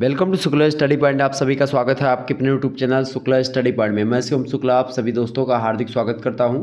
welcome to Shukla Study Point आप सभी का स्वागत है आपके अपने YouTube channel Shukla Study Point में मैं शिवम शुक्ला आप सभी दोस्तों का हार्दिक स्वागत करता हूं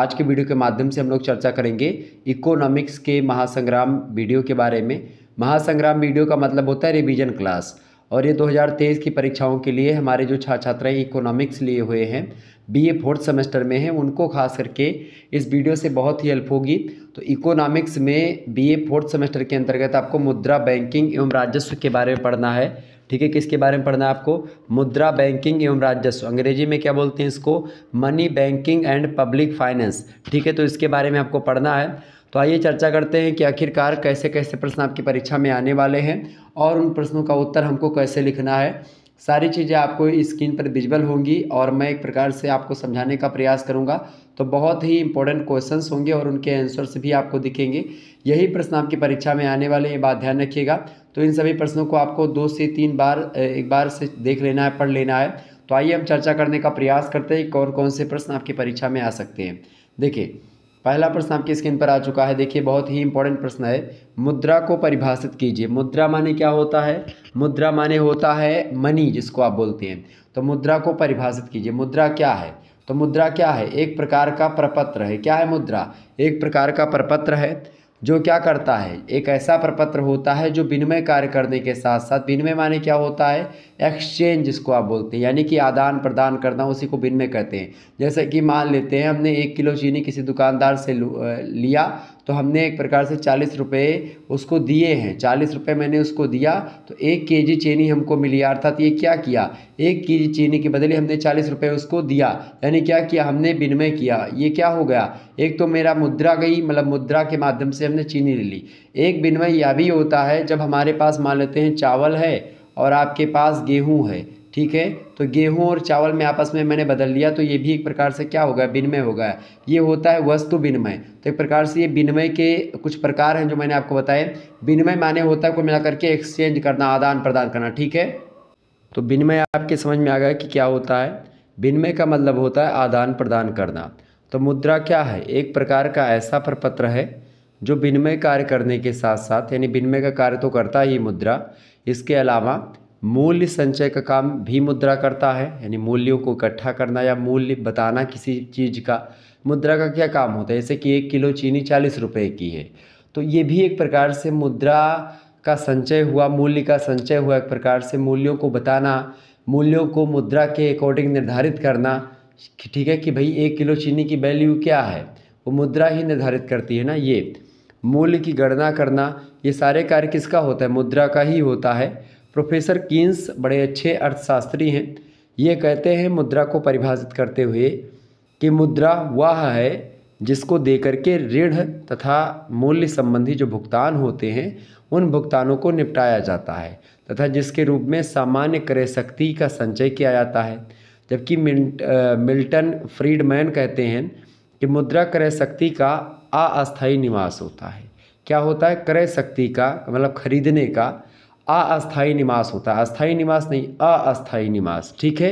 आज के वीडियो के माध्यम से हम लोग चर्चा करेंगे इकोनॉमिक्स के महासंग्राम वीडियो के बारे में महासंग्राम वीडियो का मतलब होता है रिविजन क्लास और ये 2023 की परीक्षाओं के लिए हमारे जो छात्र छात्राएँ इकोनॉमिक्स लिए हुए हैं बीए फोर्थ सेमेस्टर में हैं उनको खास करके इस वीडियो से बहुत ही हेल्प होगी तो इकोनॉमिक्स में बीए फोर्थ सेमेस्टर के अंतर्गत आपको मुद्रा बैंकिंग एवं राजस्व के बारे में पढ़ना है ठीक है किसके बारे में पढ़ना है आपको मुद्रा बैंकिंग एवं राजस्व अंग्रेजी में क्या बोलते हैं इसको money banking and public finance ठीक है तो इसके बारे में आपको पढ़ना है तो आइए चर्चा करते हैं कि आखिरकार कैसे कैसे प्रश्न आपकी परीक्षा में आने वाले हैं और उन प्रश्नों का उत्तर हमको कैसे लिखना है सारी चीज़ें आपको स्क्रीन पर विजिबल होंगी और मैं एक प्रकार से आपको समझाने का प्रयास करूंगा तो बहुत ही इंपॉर्टेंट क्वेश्चंस होंगे और उनके आंसर्स भी आपको दिखेंगे यही प्रश्न आपकी परीक्षा में आने वाले ये बात ध्यान रखिएगा तो इन सभी प्रश्नों को आपको दो से तीन बार एक बार से देख लेना है पढ़ लेना है तो आइए हम चर्चा करने का प्रयास करते हैं कौन कौन से प्रश्न आपकी परीक्षा में आ सकते हैं देखिए पहला प्रश्न आपकी स्क्रीन पर आ चुका है देखिए बहुत ही इंपॉर्टेंट प्रश्न है मुद्रा को परिभाषित कीजिए मुद्रा माने क्या होता है मुद्रा माने होता है मनी जिसको आप बोलते हैं तो मुद्रा को परिभाषित कीजिए मुद्रा क्या है तो मुद्रा क्या है एक प्रकार का प्रपत्र है क्या है मुद्रा एक प्रकार का प्रपत्र है जो क्या करता है एक ऐसा प्रपत्र होता है जो विनिमय कार्य करने के साथ साथ विनिमय माने क्या होता है एक्सचेंज जिसको आप बोलते हैं यानी कि आदान प्रदान करना उसी को विनिमय कहते हैं जैसे कि मान लेते हैं हमने एक किलो चीनी किसी दुकानदार से लिया तो हमने एक प्रकार से चालीस रुपये उसको दिए हैं चालीस रुपये मैंने उसको दिया तो एक के जी चीनी हमको मिली अर्थात ये क्या किया एक के जी चीनी के बदले हमने चालीस रुपये उसको दिया यानी क्या किया हमने विनिमय किया ये क्या हो गया एक तो मेरा मुद्रा गई मतलब मुद्रा के माध्यम से हमने चीनी ले ली एक विनिमय यह भी होता है जब हमारे पास मान लेते हैं चावल है और आपके पास गेहूँ है ठीक है तो गेहूँ और चावल में आपस में मैंने बदल लिया तो ये भी एक प्रकार से क्या होगा विनिमय होगा ये होता है वस्तु विनिमय तो एक प्रकार से ये विनिमय के कुछ प्रकार हैं जो मैंने आपको बताए विनिमय माने होता है को मिला करके एक्सचेंज करना आदान प्रदान करना ठीक है तो विनिमय आपके समझ में आ गया कि क्या होता है विनिमय का मतलब होता है आदान प्रदान करना तो मुद्रा क्या है एक प्रकार का ऐसा प्रपत्र है जो विनिमय कार्य करने के साथ साथ यानी विनिमय का कार्य तो करता ही मुद्रा इसके अलावा मूल्य संचय का काम भी मुद्रा करता है यानी मूल्यों को इकट्ठा करना या मूल्य बताना किसी चीज़ का मुद्रा का क्या काम होता है जैसे कि एक किलो चीनी चालीस रुपये की है तो ये भी एक प्रकार से मुद्रा का संचय हुआ मूल्य का संचय हुआ एक प्रकार से मूल्यों को बताना मूल्यों को मुद्रा के अकॉर्डिंग निर्धारित करना ठीक है कि भाई एक किलो चीनी की वैल्यू क्या है वो मुद्रा ही निर्धारित करती है ना ये मूल्य की गणना करना ये सारे कार्य किसका होता है मुद्रा का ही होता है प्रोफेसर कीन्स बड़े अच्छे अर्थशास्त्री हैं ये कहते हैं मुद्रा को परिभाषित करते हुए कि मुद्रा वह है जिसको देकर के ऋण तथा मूल्य संबंधी जो भुगतान होते हैं उन भुगतानों को निपटाया जाता है तथा जिसके रूप में सामान्य क्रय शक्ति का संचय किया जाता है जबकि मिल्टन फ्रीडमैन कहते हैं कि मुद्रा क्रय शक्ति का अस्थायी निवास होता है क्या होता है क्रय शक्ति का मतलब खरीदने का अस्थाई निवास होता है अस्थाई निवास नहीं अस्थाई निवास ठीक है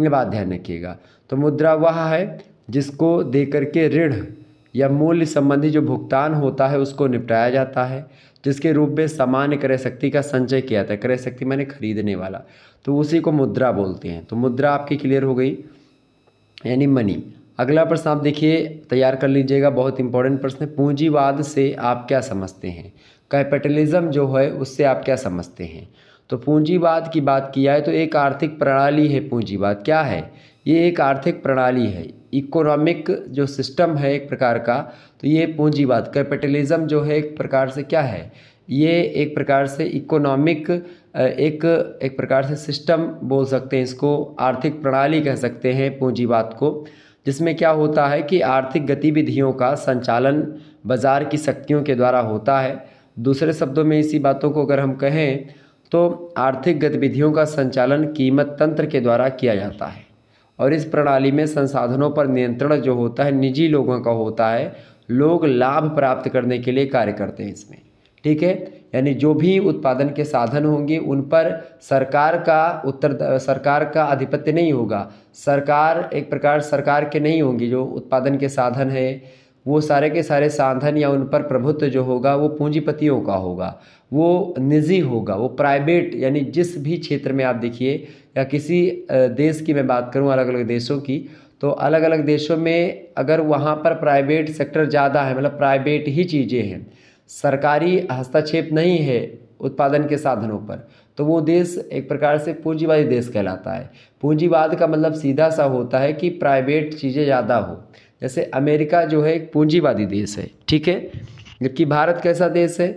ये बात ध्यान रखिएगा तो मुद्रा वह है जिसको दे करके ऋण या मूल्य संबंधी जो भुगतान होता है उसको निपटाया जाता है जिसके रूप में सामान्य क्रय शक्ति का संचय किया जाता है क्रय शक्ति मैंने खरीदने वाला तो उसी को मुद्रा बोलते हैं तो मुद्रा आपकी क्लियर हो गई यानी मनी अगला प्रश्न आप देखिए तैयार कर लीजिएगा बहुत इंपॉर्टेंट प्रश्न है पूंजीवाद से आप क्या समझते हैं कैपिटलिज्म जो है उससे आप क्या समझते हैं तो पूंजीवाद की बात किया है तो एक आर्थिक प्रणाली है पूंजीवाद क्या है ये एक आर्थिक प्रणाली है इकोनॉमिक जो सिस्टम है एक प्रकार का तो ये पूंजीवाद कैपिटलिज्म जो है एक प्रकार से क्या है ये एक प्रकार से इकोनॉमिक एक एक प्रकार से सिस्टम बोल सकते हैं इसको आर्थिक प्रणाली कह सकते हैं पूंजीवाद को जिसमें क्या होता है कि आर्थिक गतिविधियों का संचालन बाजार की शक्तियों के द्वारा होता है दूसरे शब्दों में इसी बातों को अगर हम कहें तो आर्थिक गतिविधियों का संचालन कीमत तंत्र के द्वारा किया जाता है और इस प्रणाली में संसाधनों पर नियंत्रण जो होता है निजी लोगों का होता है लोग लाभ प्राप्त करने के लिए कार्य करते हैं इसमें ठीक है यानी जो भी उत्पादन के साधन होंगे उन पर सरकार का उत्तर सरकार का आधिपत्य नहीं होगा सरकार एक प्रकार सरकार के नहीं होंगी जो उत्पादन के साधन हैं वो सारे के सारे साधन या उन पर प्रभुत्व जो होगा वो पूंजीपतियों का होगा वो निजी होगा वो प्राइवेट यानी जिस भी क्षेत्र में आप देखिए या किसी देश की मैं बात करूँ अलग अलग देशों की तो अलग अलग देशों में अगर वहाँ पर प्राइवेट सेक्टर ज़्यादा है मतलब प्राइवेट ही चीज़ें हैं सरकारी हस्तक्षेप नहीं है उत्पादन के साधनों पर तो वो देश एक प्रकार से पूंजीवादी देश कहलाता है पूंजीवाद का मतलब सीधा सा होता है कि प्राइवेट चीज़ें ज़्यादा हो जैसे अमेरिका जो है एक पूंजीवादी देश है ठीक है जबकि भारत कैसा देश है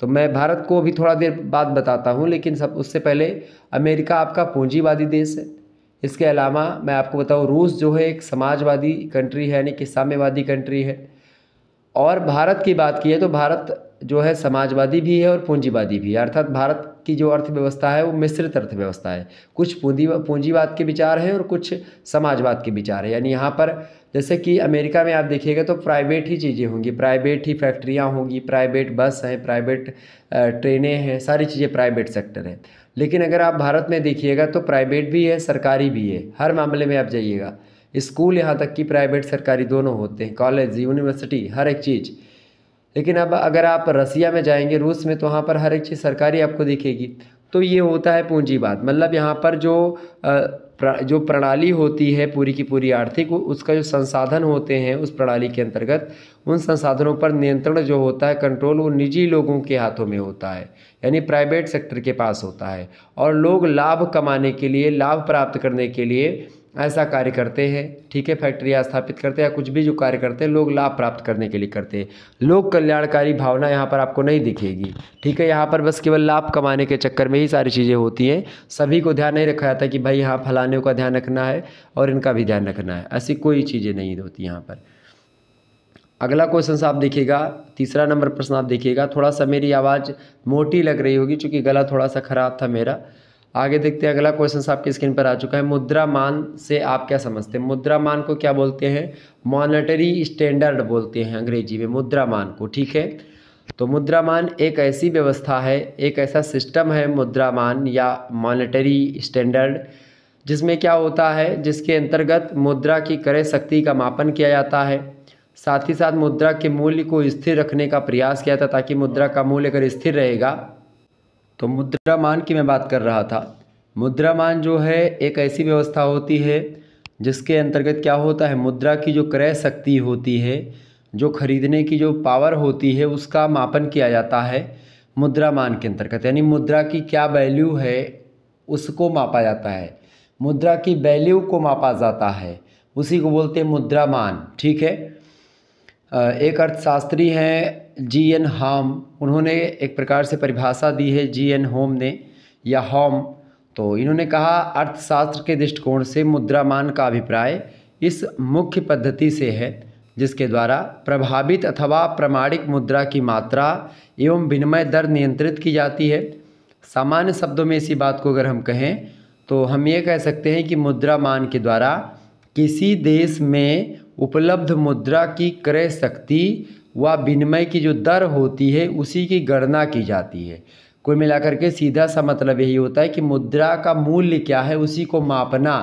तो मैं भारत को भी थोड़ा देर बाद बताता हूँ लेकिन सब उससे पहले अमेरिका आपका पूंजीवादी देश है इसके अलावा मैं आपको बताऊँ रूस जो है एक समाजवादी कंट्री है यानी कि साम्यवादी कंट्री है और भारत की बात की है तो भारत जो है समाजवादी भी है और पूंजीवादी भी है अर्थात भारत की जो अर्थव्यवस्था है वो मिश्रित अर्थव्यवस्था है कुछ पूंजी पूंजीवाद के विचार हैं और कुछ समाजवाद के विचार हैं यानी यहाँ पर जैसे कि अमेरिका में आप देखिएगा तो प्राइवेट ही चीज़ें होंगी प्राइवेट ही फैक्ट्रियाँ होंगी प्राइवेट बस हैं प्राइवेट ट्रेनें हैं सारी चीज़ें प्राइवेट सेक्टर हैं लेकिन अगर आप भारत में देखिएगा तो प्राइवेट भी है सरकारी भी है हर मामले में आप जाइएगा स्कूल यहाँ तक कि प्राइवेट सरकारी दोनों होते हैं कॉलेज यूनिवर्सिटी हर एक चीज़ लेकिन अब अगर आप रसिया में जाएंगे रूस में तो वहाँ पर हर एक चीज़ सरकारी आपको दिखेगी तो ये होता है पूंजीवाद मतलब यहाँ पर जो जो प्रणाली होती है पूरी की पूरी आर्थिक उसका जो संसाधन होते हैं उस प्रणाली के अंतर्गत उन संसाधनों पर नियंत्रण जो होता है कंट्रोल वो निजी लोगों के हाथों में होता है यानी प्राइवेट सेक्टर के पास होता है और लोग लाभ कमाने के लिए लाभ प्राप्त करने के लिए ऐसा कार्य करते हैं ठीक है फैक्ट्रियाँ स्थापित करते हैं या कुछ भी जो कार्य करते हैं लोग लाभ प्राप्त करने के लिए करते हैं लोक कल्याणकारी भावना यहाँ पर आपको नहीं दिखेगी ठीक है यहाँ पर बस केवल लाभ कमाने के चक्कर में ही सारी चीज़ें होती हैं सभी को ध्यान नहीं रखा जाता कि भाई यहाँ फलाने का ध्यान रखना है और इनका भी ध्यान रखना है ऐसी कोई चीज़ें नहीं होती यहाँ पर अगला क्वेश्चन आप देखिएगा तीसरा नंबर प्रश्न आप देखिएगा थोड़ा सा मेरी आवाज़ मोटी लग रही होगी चूँकि गला थोड़ा सा ख़राब था मेरा आगे देखते हैं अगला क्वेश्चन आपके स्क्रीन पर आ चुका है मुद्रा मान से आप क्या समझते हैं मुद्रा मान को क्या बोलते हैं मॉनेटरी स्टैंडर्ड बोलते हैं अंग्रेजी में मुद्रा मान को ठीक है तो मुद्रा मान एक ऐसी व्यवस्था है एक ऐसा सिस्टम है मुद्रा मान या मॉनेटरी स्टैंडर्ड जिसमें क्या होता है जिसके अंतर्गत मुद्रा की क्रय शक्ति का मापन किया जाता है साथ ही साथ मुद्रा के मूल्य को स्थिर रखने का प्रयास किया जाता ताकि मुद्रा का मूल्य अगर स्थिर रहेगा तो मुद्रामान की मैं बात कर रहा था मुद्रामान जो है एक ऐसी व्यवस्था होती है जिसके अंतर्गत क्या होता है मुद्रा की जो क्रय शक्ति होती है जो खरीदने की जो पावर होती है उसका मापन किया जाता है मुद्रामान के अंतर्गत यानी मुद्रा की क्या वैल्यू है उसको मापा जाता है मुद्रा की वैल्यू को मापा जाता है उसी को बोलते हैं मुद्रामान ठीक है एक अर्थशास्त्री हैं जी एन हाम उन्होंने एक प्रकार से परिभाषा दी है जी एन होम ने या होम तो इन्होंने कहा अर्थशास्त्र के दृष्टिकोण से मुद्रामान का अभिप्राय इस मुख्य पद्धति से है जिसके द्वारा प्रभावित अथवा प्रमाणिक मुद्रा की मात्रा एवं विनिमय दर नियंत्रित की जाती है सामान्य शब्दों में इसी बात को अगर हम कहें तो हम ये कह सकते हैं कि मुद्रामान के द्वारा किसी देश में उपलब्ध मुद्रा की क्रय शक्ति व विनिमय की जो दर होती है उसी की गणना की जाती है कुल मिलाकर के सीधा सा मतलब यही होता है कि मुद्रा का मूल्य क्या है उसी को मापना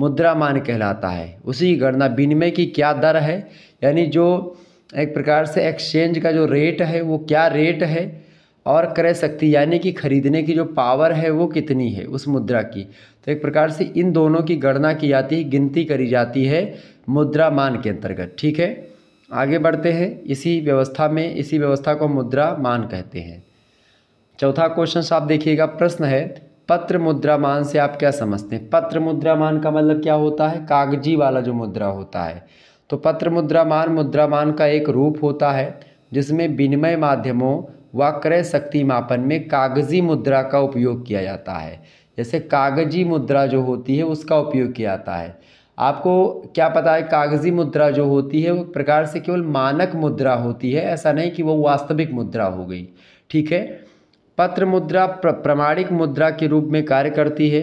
मुद्रा मान कहलाता है उसी की गणना विनिमय की क्या दर है यानी जो एक प्रकार से एक्सचेंज का जो रेट है वो क्या रेट है और क्रय शक्ति यानी कि खरीदने की जो पावर है वो कितनी है उस मुद्रा की तो एक प्रकार से इन दोनों की गणना की जाती है गिनती करी जाती है मुद्रा मान के अंतर्गत ठीक है आगे बढ़ते हैं इसी व्यवस्था में इसी व्यवस्था को मुद्रा मान कहते हैं चौथा क्वेश्चन आप देखिएगा प्रश्न है पत्र मुद्रा मान से आप क्या समझते हैं पत्र मुद्रा मान का मतलब क्या होता है कागजी वाला जो मुद्रा होता है तो पत्र मुद्रा मान मुद्रा मान का एक रूप होता है जिसमें विनिमय माध्यमों व क्रय शक्ति मापन में कागजी मुद्रा का उपयोग किया जाता है जैसे कागजी मुद्रा जो होती है उसका उपयोग किया जाता है आपको क्या पता है कागज़ी मुद्रा जो होती है वो प्रकार से केवल मानक मुद्रा होती है ऐसा नहीं कि वो वास्तविक मुद्रा हो गई ठीक है पत्र मुद्रा प्र, प्रमाणिक मुद्रा के रूप में कार्य करती है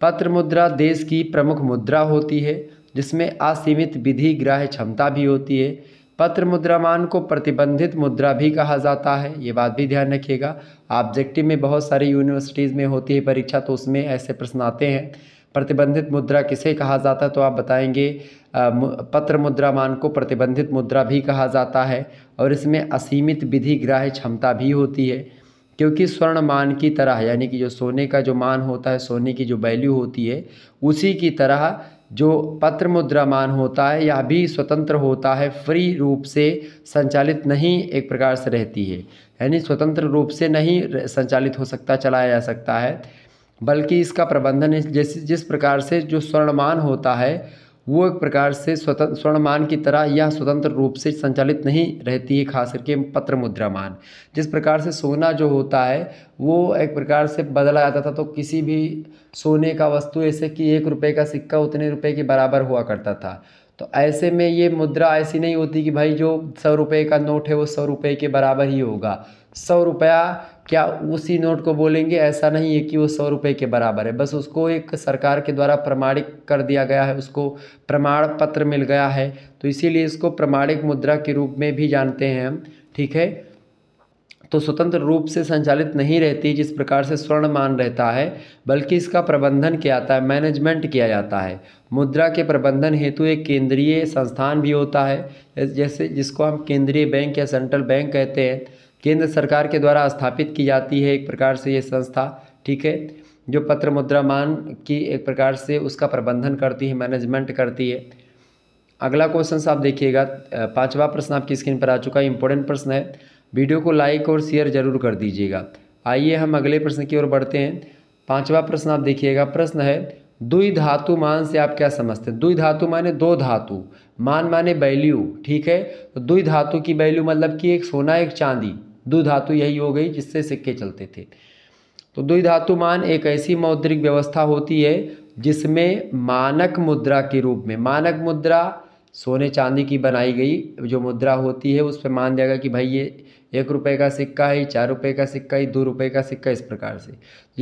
पत्र मुद्रा देश की प्रमुख मुद्रा होती है जिसमें असीमित विधि ग्राह्य क्षमता भी होती है पत्र मुद्रा मान को प्रतिबंधित मुद्रा भी कहा जाता है ये बात भी ध्यान रखिएगा ऑब्जेक्टिव में बहुत सारी यूनिवर्सिटीज़ में होती है परीक्षा तो उसमें ऐसे प्रश्न आते हैं प्रतिबंधित मुद्रा किसे कहा जाता है तो आप बताएंगे पत्र मुद्रा मान को प्रतिबंधित मुद्रा भी कहा जाता है और इसमें असीमित विधि ग्राह्य क्षमता भी होती है क्योंकि स्वर्ण मान की तरह यानी कि जो सोने का जो मान होता है सोने की जो वैल्यू होती है उसी की तरह जो पत्र मुद्रा मान होता है यह भी स्वतंत्र होता है फ्री रूप से संचालित नहीं एक प्रकार से रहती है यानी स्वतंत्र रूप से नहीं संचालित हो सकता चलाया जा सकता है बल्कि इसका प्रबंधन जैसे जिस प्रकार से जो स्वर्णमान होता है वो एक प्रकार से स्वतंत्र स्वर्णमान की तरह यह स्वतंत्र रूप से संचालित नहीं रहती है खास करके पत्र मुद्रामान जिस प्रकार से सोना जो होता है वो एक प्रकार से बदला जाता था तो किसी भी सोने का वस्तु ऐसे कि एक रुपये का सिक्का उतने रुपये के बराबर हुआ करता था तो ऐसे में ये मुद्रा ऐसी नहीं होती कि भाई जो सौ रुपये का नोट है वो सौ रुपये के बराबर ही होगा सौ रुपया क्या उसी नोट को बोलेंगे ऐसा नहीं है कि वो सौ रुपये के बराबर है बस उसको एक सरकार के द्वारा प्रमाणिक कर दिया गया है उसको प्रमाण पत्र मिल गया है तो इसीलिए इसको प्रमाणिक मुद्रा के रूप में भी जानते हैं हम ठीक है तो स्वतंत्र रूप से संचालित नहीं रहती जिस प्रकार से स्वर्ण मान रहता है बल्कि इसका प्रबंधन किया जाता है मैनेजमेंट किया जाता है मुद्रा के प्रबंधन हेतु एक केंद्रीय संस्थान भी होता है जैसे जिसको हम केंद्रीय बैंक या सेंट्रल बैंक कहते हैं केंद्र सरकार के द्वारा स्थापित की जाती है एक प्रकार से ये संस्था ठीक है जो पत्र मुद्रा मान की एक प्रकार से उसका प्रबंधन करती है मैनेजमेंट करती है अगला क्वेश्चन आप देखिएगा पांचवा प्रश्न आपकी स्क्रीन पर आ चुका है इंपॉर्टेंट प्रश्न है वीडियो को लाइक और शेयर जरूर कर दीजिएगा आइए हम अगले प्रश्न की ओर बढ़ते हैं पांचवा प्रश्न आप देखिएगा प्रश्न है दुई धातु मान से आप क्या समझते हैं दुई धातु माने दो धातु मान माने वैल्यू ठीक है तो दुई धातु की वैल्यू मतलब कि एक सोना एक चांदी दो धातु यही हो गई जिससे सिक्के चलते थे तो दो धातु मान एक ऐसी मौद्रिक व्यवस्था होती है जिसमें मानक मुद्रा के रूप में मानक मुद्रा सोने चांदी की बनाई गई जो मुद्रा होती है उस पर मान दिया गया कि भाई ये एक रुपये का सिक्का है चार रुपये का सिक्का है दो रुपये का सिक्का इस प्रकार से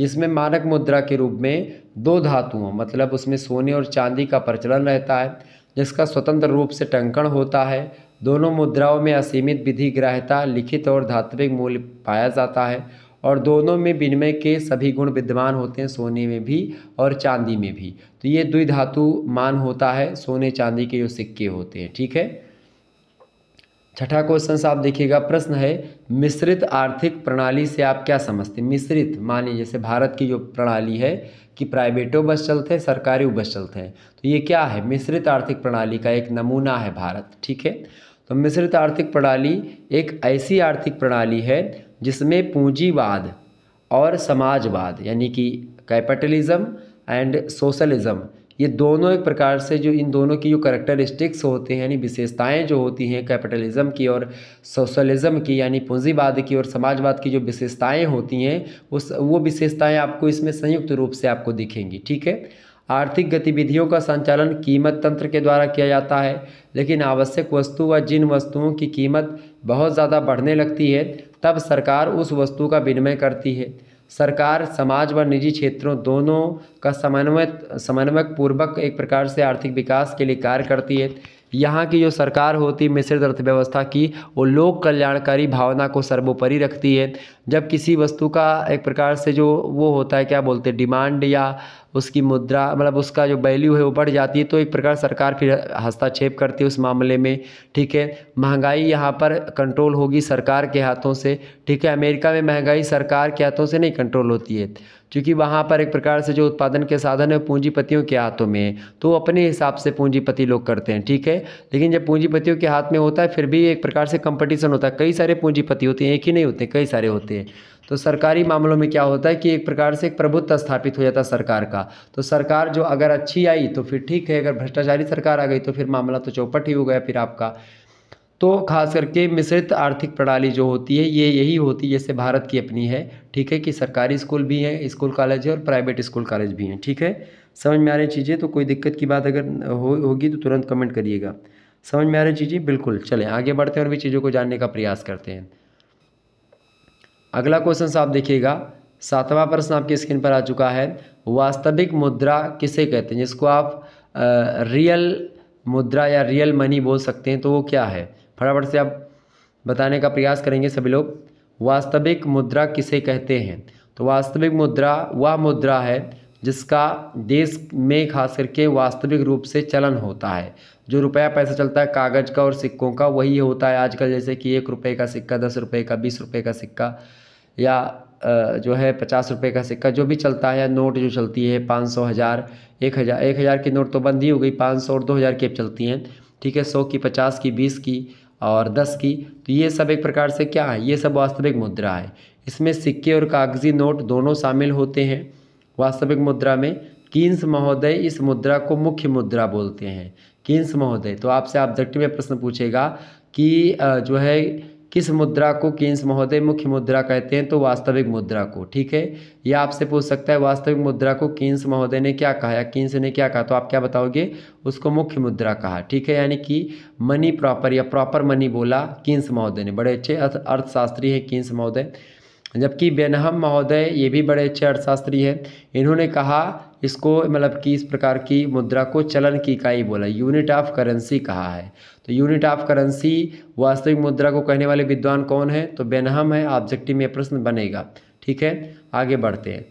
जिसमें मानक मुद्रा के रूप में दो धातुओं मतलब उसमें सोने और चांदी का प्रचलन रहता है जिसका स्वतंत्र रूप से टंकण होता है दोनों मुद्राओं में असीमित विधि ग्राह्यता लिखित और धात्विक मूल्य पाया जाता है और दोनों में विनिमय के सभी गुण विद्यमान होते हैं सोने में भी और चांदी में भी तो ये द्विधातु मान होता है सोने चांदी के जो सिक्के होते हैं ठीक है छठा क्वेश्चन आप देखिएगा प्रश्न है मिश्रित आर्थिक प्रणाली से आप क्या समझते हैं मिश्रित मानिए जैसे भारत की जो प्रणाली है कि प्राइवेटों बस चलते हैं सरकारी बस चलते हैं तो ये क्या है मिश्रित आर्थिक प्रणाली का एक नमूना है भारत ठीक है तो मिश्रित आर्थिक प्रणाली एक ऐसी आर्थिक प्रणाली है जिसमें पूंजीवाद और समाजवाद यानी कि कैपिटलिज्म एंड सोशलिज्म ये दोनों एक प्रकार से जो इन दोनों की जो करेक्टरिस्टिक्स होते हैं यानी विशेषताएं जो होती हैं कैपिटलिज्म की और सोशलिज्म की यानी पूंजीवाद की और समाजवाद की जो विशेषताएं होती हैं उस वो विशेषताएं आपको इसमें संयुक्त रूप से आपको दिखेंगी ठीक है आर्थिक गतिविधियों का संचालन कीमत तंत्र के द्वारा किया जाता है लेकिन आवश्यक वस्तु व जिन वस्तुओं की कीमत बहुत ज़्यादा बढ़ने लगती है तब सरकार उस वस्तु का विनिमय करती है सरकार समाज व निजी क्षेत्रों दोनों का समन्वय समन्वयपूर्वक पूर्वक एक प्रकार से आर्थिक विकास के लिए कार्य करती है यहाँ की जो सरकार होती मिश्रित अर्थव्यवस्था की वो लोक कल्याणकारी भावना को सर्वोपरि रखती है जब किसी वस्तु का एक प्रकार से जो वो होता है क्या बोलते हैं डिमांड या उसकी मुद्रा मतलब उसका जो वैल्यू है वो बढ़ जाती है तो एक प्रकार सरकार फिर हस्तक्षेप करती है उस मामले में ठीक है महंगाई यहाँ पर कंट्रोल होगी सरकार के हाथों से ठीक है अमेरिका में महंगाई सरकार के हाथों से नहीं कंट्रोल होती है क्योंकि वहाँ पर एक प्रकार से जो उत्पादन के साधन है पूंजीपतियों के हाथों में तो वो अपने हिसाब से पूंजीपति लोग करते हैं ठीक है लेकिन जब पूंजीपतियों के हाथ में होता है फिर भी एक प्रकार से कंपटीशन होता है कई सारे पूंजीपति होते हैं एक ही नहीं होते कई सारे होते हैं तो सरकारी मामलों में क्या होता है कि एक प्रकार से एक प्रभुत्व स्थापित हो जाता है सरकार का तो सरकार जो अगर अच्छी आई तो फिर ठीक है अगर भ्रष्टाचारी सरकार आ गई तो फिर मामला तो चौपट ही हो गया फिर आपका तो खास करके मिश्रित आर्थिक प्रणाली जो होती है ये यही होती है जैसे भारत की अपनी है ठीक है कि सरकारी स्कूल भी हैं स्कूल कॉलेज है और प्राइवेट स्कूल कॉलेज भी हैं ठीक है समझ में आ रही चीज़ें तो कोई दिक्कत की बात अगर हो होगी तो तुरंत कमेंट करिएगा समझ में आ रही चीज़ें बिल्कुल चलें आगे बढ़ते हैं और भी चीज़ों को जानने का प्रयास करते हैं अगला क्वेश्चन आप देखिएगा सातवां प्रश्न आपकी स्क्रीन पर आ चुका है वास्तविक मुद्रा किसे कहते हैं जिसको आप आ, रियल मुद्रा या रियल मनी बोल सकते हैं तो वो क्या है फटाफट से आप बताने का प्रयास करेंगे सभी लोग वास्तविक मुद्रा किसे कहते हैं तो वास्तविक मुद्रा वह मुद्रा है जिसका देश में खास करके वास्तविक रूप से चलन होता है जो रुपया पैसा चलता है कागज़ का और सिक्कों का वही होता है आजकल जैसे कि एक रुपये का सिक्का दस रुपये का बीस रुपये का सिक्का या जो है पचास रुपये का सिक्का जो भी चलता है या नोट जो चलती है पाँच सौ हज़ार एक हज़ार एक हज़ार की नोट तो बंद ही हो गई पाँच सौ और दो हज़ार की अब चलती हैं ठीक है सौ की पचास की बीस की और दस की तो ये सब एक प्रकार से क्या है ये सब वास्तविक मुद्रा है इसमें सिक्के और कागजी नोट दोनों शामिल होते हैं वास्तविक मुद्रा में किन्स महोदय इस मुद्रा को मुख्य मुद्रा बोलते हैं किन्स महोदय तो आपसे ऑब्जेक्टिव आप में प्रश्न पूछेगा कि जो है किस मुद्रा को किन्स महोदय मुख्य मुद्रा कहते हैं तो वास्तविक मुद्रा को ठीक है यह आपसे पूछ सकता है वास्तविक मुद्रा को किन्स महोदय ने क्या कहा या किंस ने क्या कहा तो आप क्या बताओगे उसको मुख्य मुद्रा कहा ठीक है यानी कि मनी प्रॉपर या प्रॉपर मनी बोला किन्स महोदय ने बड़े अच्छे अर्थशास्त्री हैं किंस महोदय जबकि बेनहम महोदय ये भी बड़े अच्छे अर्थशास्त्री हैं इन्होंने कहा इसको मतलब कि इस प्रकार की मुद्रा को चलन की इकाई बोला यूनिट ऑफ करेंसी कहा है तो यूनिट ऑफ करेंसी वास्तविक मुद्रा को कहने वाले विद्वान कौन है तो बेनहम है ऑब्जेक्टिव में प्रश्न बनेगा ठीक है आगे बढ़ते हैं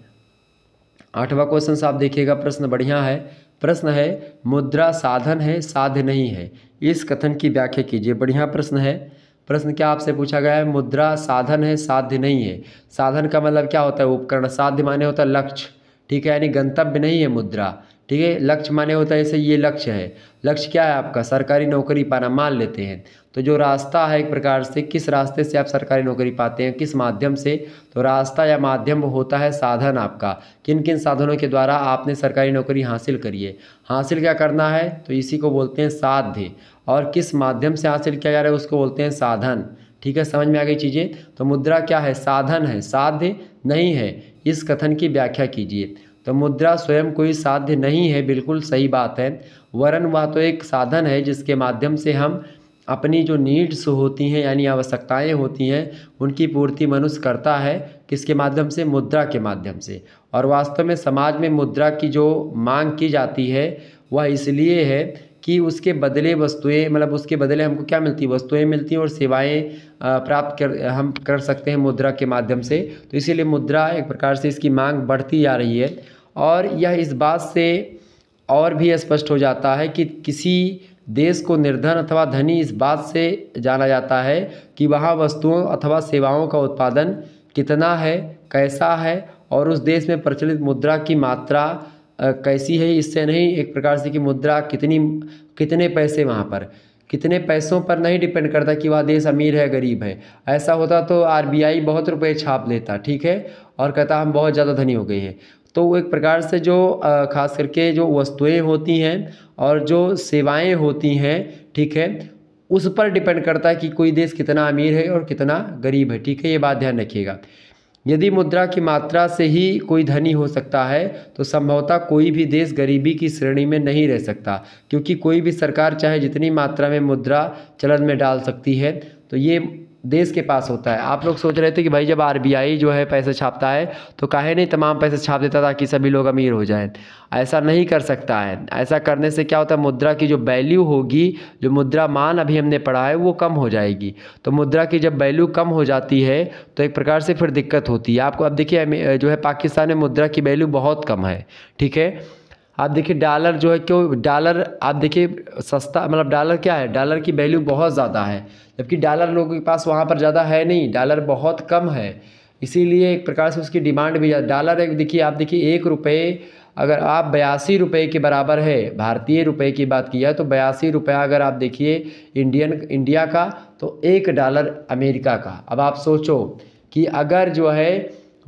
आठवां क्वेश्चन आप देखिएगा प्रश्न बढ़िया है प्रश्न है मुद्रा साधन है साध्य नहीं है इस कथन की व्याख्या कीजिए बढ़िया प्रश्न है प्रश्न क्या आपसे पूछा गया है मुद्रा साधन है साध्य नहीं है साधन का मतलब क्या होता है उपकरण साध्य माने होता है लक्ष्य ठीक है यानी गंतव्य नहीं है मुद्रा ठीक है लक्ष्य माने होता है जैसे ये लक्ष्य है लक्ष्य क्या है आपका सरकारी नौकरी पाना मान लेते हैं तो जो रास्ता है एक प्रकार से किस रास्ते से आप सरकारी नौकरी पाते हैं किस माध्यम से तो रास्ता या माध्यम होता है साधन आपका किन किन साधनों के द्वारा आपने सरकारी नौकरी हासिल करी है हासिल क्या करना है तो इसी को बोलते हैं साध्य और किस माध्यम से हासिल किया जा रहा है उसको बोलते हैं साधन ठीक है समझ में आ गई चीज़ें तो मुद्रा क्या है साधन है साध्य नहीं है इस कथन की व्याख्या कीजिए तो मुद्रा स्वयं कोई साध्य नहीं है बिल्कुल सही बात है वरन वह तो एक साधन है जिसके माध्यम से हम अपनी जो नीड्स होती हैं यानी आवश्यकताएं होती हैं उनकी पूर्ति मनुष्य करता है किसके माध्यम से मुद्रा के माध्यम से और वास्तव में समाज में मुद्रा की जो मांग की जाती है वह इसलिए है कि उसके बदले वस्तुएं मतलब उसके बदले हमको क्या मिलती है वस्तुएं मिलती हैं और सेवाएं प्राप्त कर हम कर सकते हैं मुद्रा के माध्यम से तो इसीलिए मुद्रा एक प्रकार से इसकी मांग बढ़ती जा रही है और यह इस बात से और भी स्पष्ट हो जाता है कि किसी देश को निर्धन अथवा धनी इस बात से जाना जाता है कि वहाँ वस्तुओं अथवा सेवाओं का उत्पादन कितना है कैसा है और उस देश में प्रचलित मुद्रा की मात्रा कैसी है इससे नहीं एक प्रकार से कि मुद्रा कितनी कितने पैसे वहाँ पर कितने पैसों पर नहीं डिपेंड करता कि वह देश अमीर है गरीब है ऐसा होता तो आरबीआई बहुत रुपए छाप लेता ठीक है और कहता हम बहुत ज़्यादा धनी हो गए हैं तो वो एक प्रकार से जो खास करके जो वस्तुएं होती हैं और जो सेवाएं होती हैं ठीक है उस पर डिपेंड करता है कि कोई देश कितना अमीर है और कितना गरीब है ठीक है ये बात ध्यान रखिएगा यदि मुद्रा की मात्रा से ही कोई धनी हो सकता है तो संभवतः कोई भी देश गरीबी की श्रेणी में नहीं रह सकता क्योंकि कोई भी सरकार चाहे जितनी मात्रा में मुद्रा चलन में डाल सकती है तो ये देश के पास होता है आप लोग सोच रहे थे कि भाई जब आर जो है पैसे छापता है तो काहे नहीं तमाम पैसे छाप देता ताकि सभी लोग अमीर हो जाएं ऐसा नहीं कर सकता है ऐसा करने से क्या होता है मुद्रा की जो वैल्यू होगी जो मुद्रा मान अभी हमने पढ़ा है वो कम हो जाएगी तो मुद्रा की जब वैल्यू कम हो जाती है तो एक प्रकार से फिर दिक्कत होती है आपको अब देखिए जो है पाकिस्तान में मुद्रा की वैल्यू बहुत कम है ठीक है आप देखिए डॉलर जो है क्यों डॉलर आप देखिए सस्ता मतलब डॉलर क्या है डॉलर की वैल्यू बहुत ज़्यादा है जबकि डॉलर लोगों के पास वहाँ पर ज़्यादा है नहीं डॉलर बहुत कम है इसीलिए एक प्रकार से उसकी डिमांड भी डॉलर एक देखिए आप देखिए एक रुपये अगर आप बयासी रुपये के बराबर है भारतीय रुपये की बात किया तो बयासी रुपया अगर आप देखिए इंडियन इंडिया का तो एक डॉलर अमेरिका का अब आप सोचो कि अगर जो है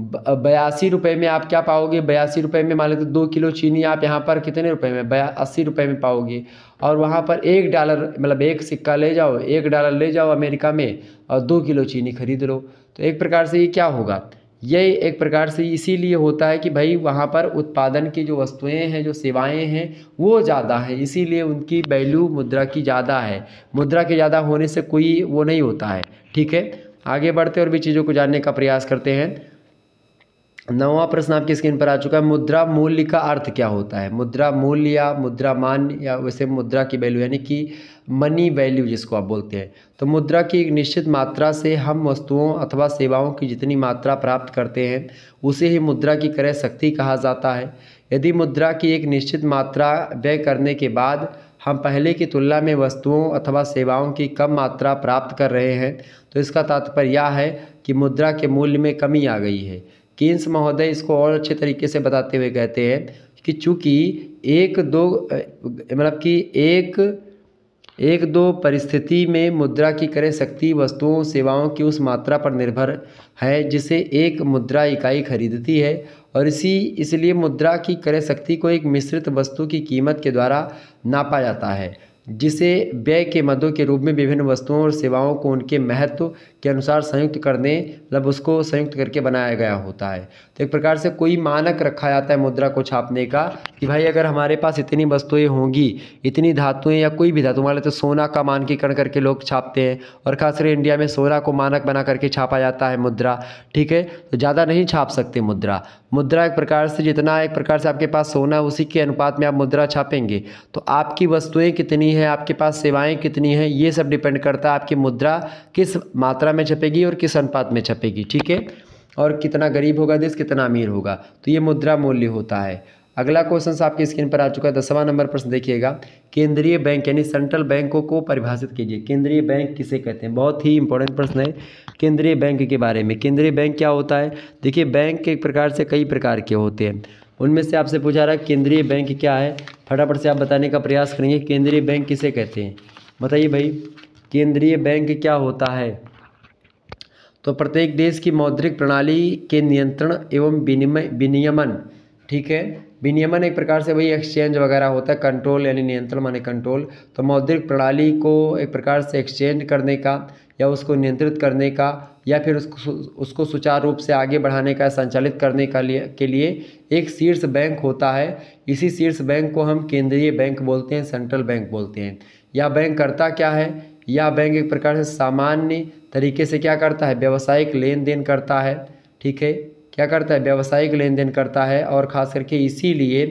बयासी रुपये में आप क्या पाओगे बयासी रुपये में मान लेते तो दो किलो चीनी आप यहाँ पर कितने रुपए में बया अस्सी रुपये में पाओगे और वहाँ पर एक डॉलर मतलब एक सिक्का ले जाओ एक डॉलर ले जाओ अमेरिका में और दो किलो चीनी खरीद लो तो एक प्रकार से ये क्या होगा ये एक प्रकार से इसीलिए होता है कि भाई वहाँ पर उत्पादन की जो वस्तुएं हैं जो सेवाएं हैं वो ज़्यादा है इसीलिए उनकी वैल्यू मुद्रा की ज़्यादा है मुद्रा के ज़्यादा होने से कोई वो नहीं होता है ठीक है आगे बढ़ते और भी चीज़ों को जानने का प्रयास करते हैं नवा प्रश्न आपकी स्क्रीन पर आ चुका है मुद्रा मूल्य का अर्थ क्या होता है मुद्रा मूल्य या मुद्रा मान या वैसे मुद्रा की वैल्यू यानी कि मनी वैल्यू जिसको आप बोलते हैं तो मुद्रा की एक निश्चित मात्रा से हम वस्तुओं अथवा सेवाओं की जितनी मात्रा प्राप्त करते हैं उसे ही मुद्रा की क्रय शक्ति कहा जाता है यदि मुद्रा की एक निश्चित मात्रा व्यय करने के बाद हम पहले की तुलना में वस्तुओं अथवा सेवाओं की कम मात्रा प्राप्त कर रहे हैं तो इसका तात्पर्य यह है कि मुद्रा के मूल्य में कमी आ गई है केन्स महोदय इसको और अच्छे तरीके से बताते हुए कहते हैं कि चूँकि एक दो मतलब कि एक एक दो परिस्थिति में मुद्रा की क्रय शक्ति वस्तुओं सेवाओं की उस मात्रा पर निर्भर है जिसे एक मुद्रा इकाई खरीदती है और इसी इसलिए मुद्रा की क्रय शक्ति को एक मिश्रित वस्तु की कीमत के द्वारा नापा जाता है जिसे व्यय के मदों के रूप में विभिन्न वस्तुओं और सेवाओं को उनके महत्व के अनुसार संयुक्त करने मतलब उसको संयुक्त करके बनाया गया होता है तो एक प्रकार से कोई मानक रखा जाता है मुद्रा को छापने का कि भाई अगर हमारे पास इतनी वस्तुएं होंगी इतनी धातुएं या कोई भी धातु मान लेते तो सोना का मानकीकरण करके लोग छापते हैं और खासकर इंडिया में सोना को मानक बना करके छापा जाता है मुद्रा ठीक है तो ज़्यादा नहीं छाप सकते मुद्रा मुद्रा एक प्रकार से जितना एक प्रकार से आपके पास सोना उसी के अनुपात में आप मुद्रा छापेंगे तो आपकी वस्तुएं कितनी है आपके पास सेवाएं कितनी हैं ये सब डिपेंड करता है आपकी मुद्रा किस मात्रा में छपेगी और किस अनुपात में छपेगी ठीक है और कितना गरीब होगा देश कितना अमीर होगा तो ये मुद्रा मूल्य होता है अगला क्वेश्चन आपके स्क्रीन पर आ चुका है दसवां नंबर प्रश्न देखिएगा केंद्रीय बैंक यानी सेंट्रल बैंकों को परिभाषित कीजिए केंद्रीय बैंक किसे कहते हैं बहुत ही इंपॉर्टेंट प्रश्न है केंद्रीय बैंक के बारे में केंद्रीय बैंक क्या होता है देखिए बैंक एक प्रकार से कई प्रकार के होते हैं उनमें से आपसे पूछा रहा है केंद्रीय बैंक क्या है फटाफट से आप बताने का प्रयास करेंगे केंद्रीय बैंक किसे कहते हैं बताइए भाई केंद्रीय बैंक क्या होता है तो प्रत्येक देश की मौद्रिक प्रणाली के नियंत्रण एवं विनिमय विनियमन ठीक है विनियमन एक प्रकार से वही एक्सचेंज वगैरह होता है कंट्रोल यानी नियंत्रण माने कंट्रोल तो मौद्रिक प्रणाली को एक प्रकार से एक्सचेंज करने का या उसको नियंत्रित करने का या फिर उसको उसको सुचारू रूप से आगे बढ़ाने का संचालित करने का लिए के लिए एक शीर्ष बैंक होता है इसी शीर्ष बैंक को हम केंद्रीय बैंक बोलते हैं सेंट्रल बैंक बोलते हैं यह बैंक करता क्या है या बैंक एक प्रकार से सामान्य तरीके से क्या करता है व्यावसायिक लेन देन करता है ठीक है क्या करता है व्यावसायिक लेन देन करता है और ख़ास करके इसीलिए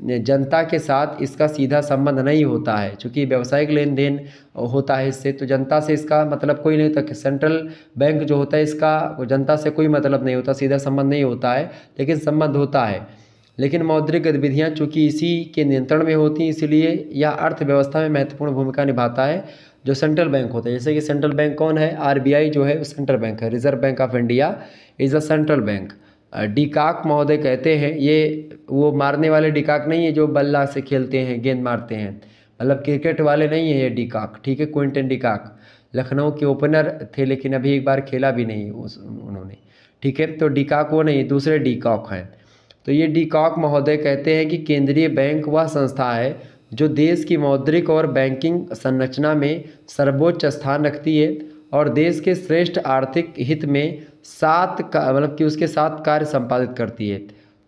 जनता के साथ इसका सीधा संबंध नहीं होता है क्योंकि व्यावसायिक लेन देन होता है इससे तो जनता से इसका मतलब कोई नहीं होता सेंट्रल बैंक जो होता है इसका जनता से कोई मतलब नहीं होता सीधा संबंध नहीं होता है लेकिन संबंध होता है लेकिन मौद्रिक गतिविधियाँ चूँकि इसी के नियंत्रण में होती हैं इसलिए यह अर्थव्यवस्था में महत्वपूर्ण भूमिका निभाता है जो सेंट्रल बैंक होते हैं जैसे कि सेंट्रल बैंक कौन है आरबीआई जो है वो सेंट्रल बैंक है reserve bank of India is a central bank De Kock महोदय कहते हैं ये वो मारने वाले डिकाक नहीं है जो बल्ला से खेलते हैं गेंद मारते हैं मतलब क्रिकेट वाले नहीं है ये डिकाक ठीक है क्विंटन डिकाक लखनऊ के ओपनर थे लेकिन अभी एक बार खेला भी नहीं उस उन्होंने ठीक है तो डिकाक वो नहीं दूसरे डिकॉक हैं तो ये डिकॉक महोदय कहते हैं कि केंद्रीय बैंक वह संस्था है जो देश की मौद्रिक और बैंकिंग संरचना में सर्वोच्च स्थान रखती है और देश के श्रेष्ठ आर्थिक हित में सात मतलब कि उसके साथ कार्य संपादित करती है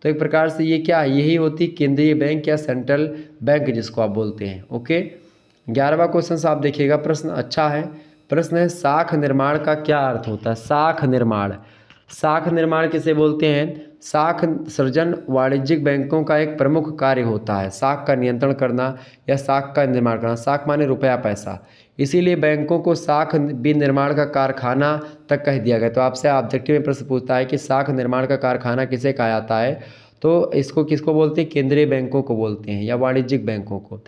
तो एक प्रकार से ये क्या यही होती केंद्रीय बैंक या सेंट्रल बैंक जिसको आप बोलते हैं ओके ग्यारहवा क्वेश्चन आप देखिएगा प्रश्न अच्छा है प्रश्न है साख निर्माण का क्या अर्थ होता है साख निर्माण साख निर्माण किसे बोलते हैं साख सृजन वाणिज्यिक बैंकों का एक प्रमुख कार्य होता है साख का नियंत्रण करना या साख का निर्माण करना साख माने रुपया पैसा इसीलिए बैंकों को साख विनिर्माण का कारखाना तक कह दिया गया तो आपसे ऑब्जेक्टिव में प्रश्न पूछता है कि साख निर्माण का कारखाना किसे कहा जाता है तो इसको किसको बोलते हैं केंद्रीय बैंकों को बोलते हैं या वाणिज्यिक बैंकों को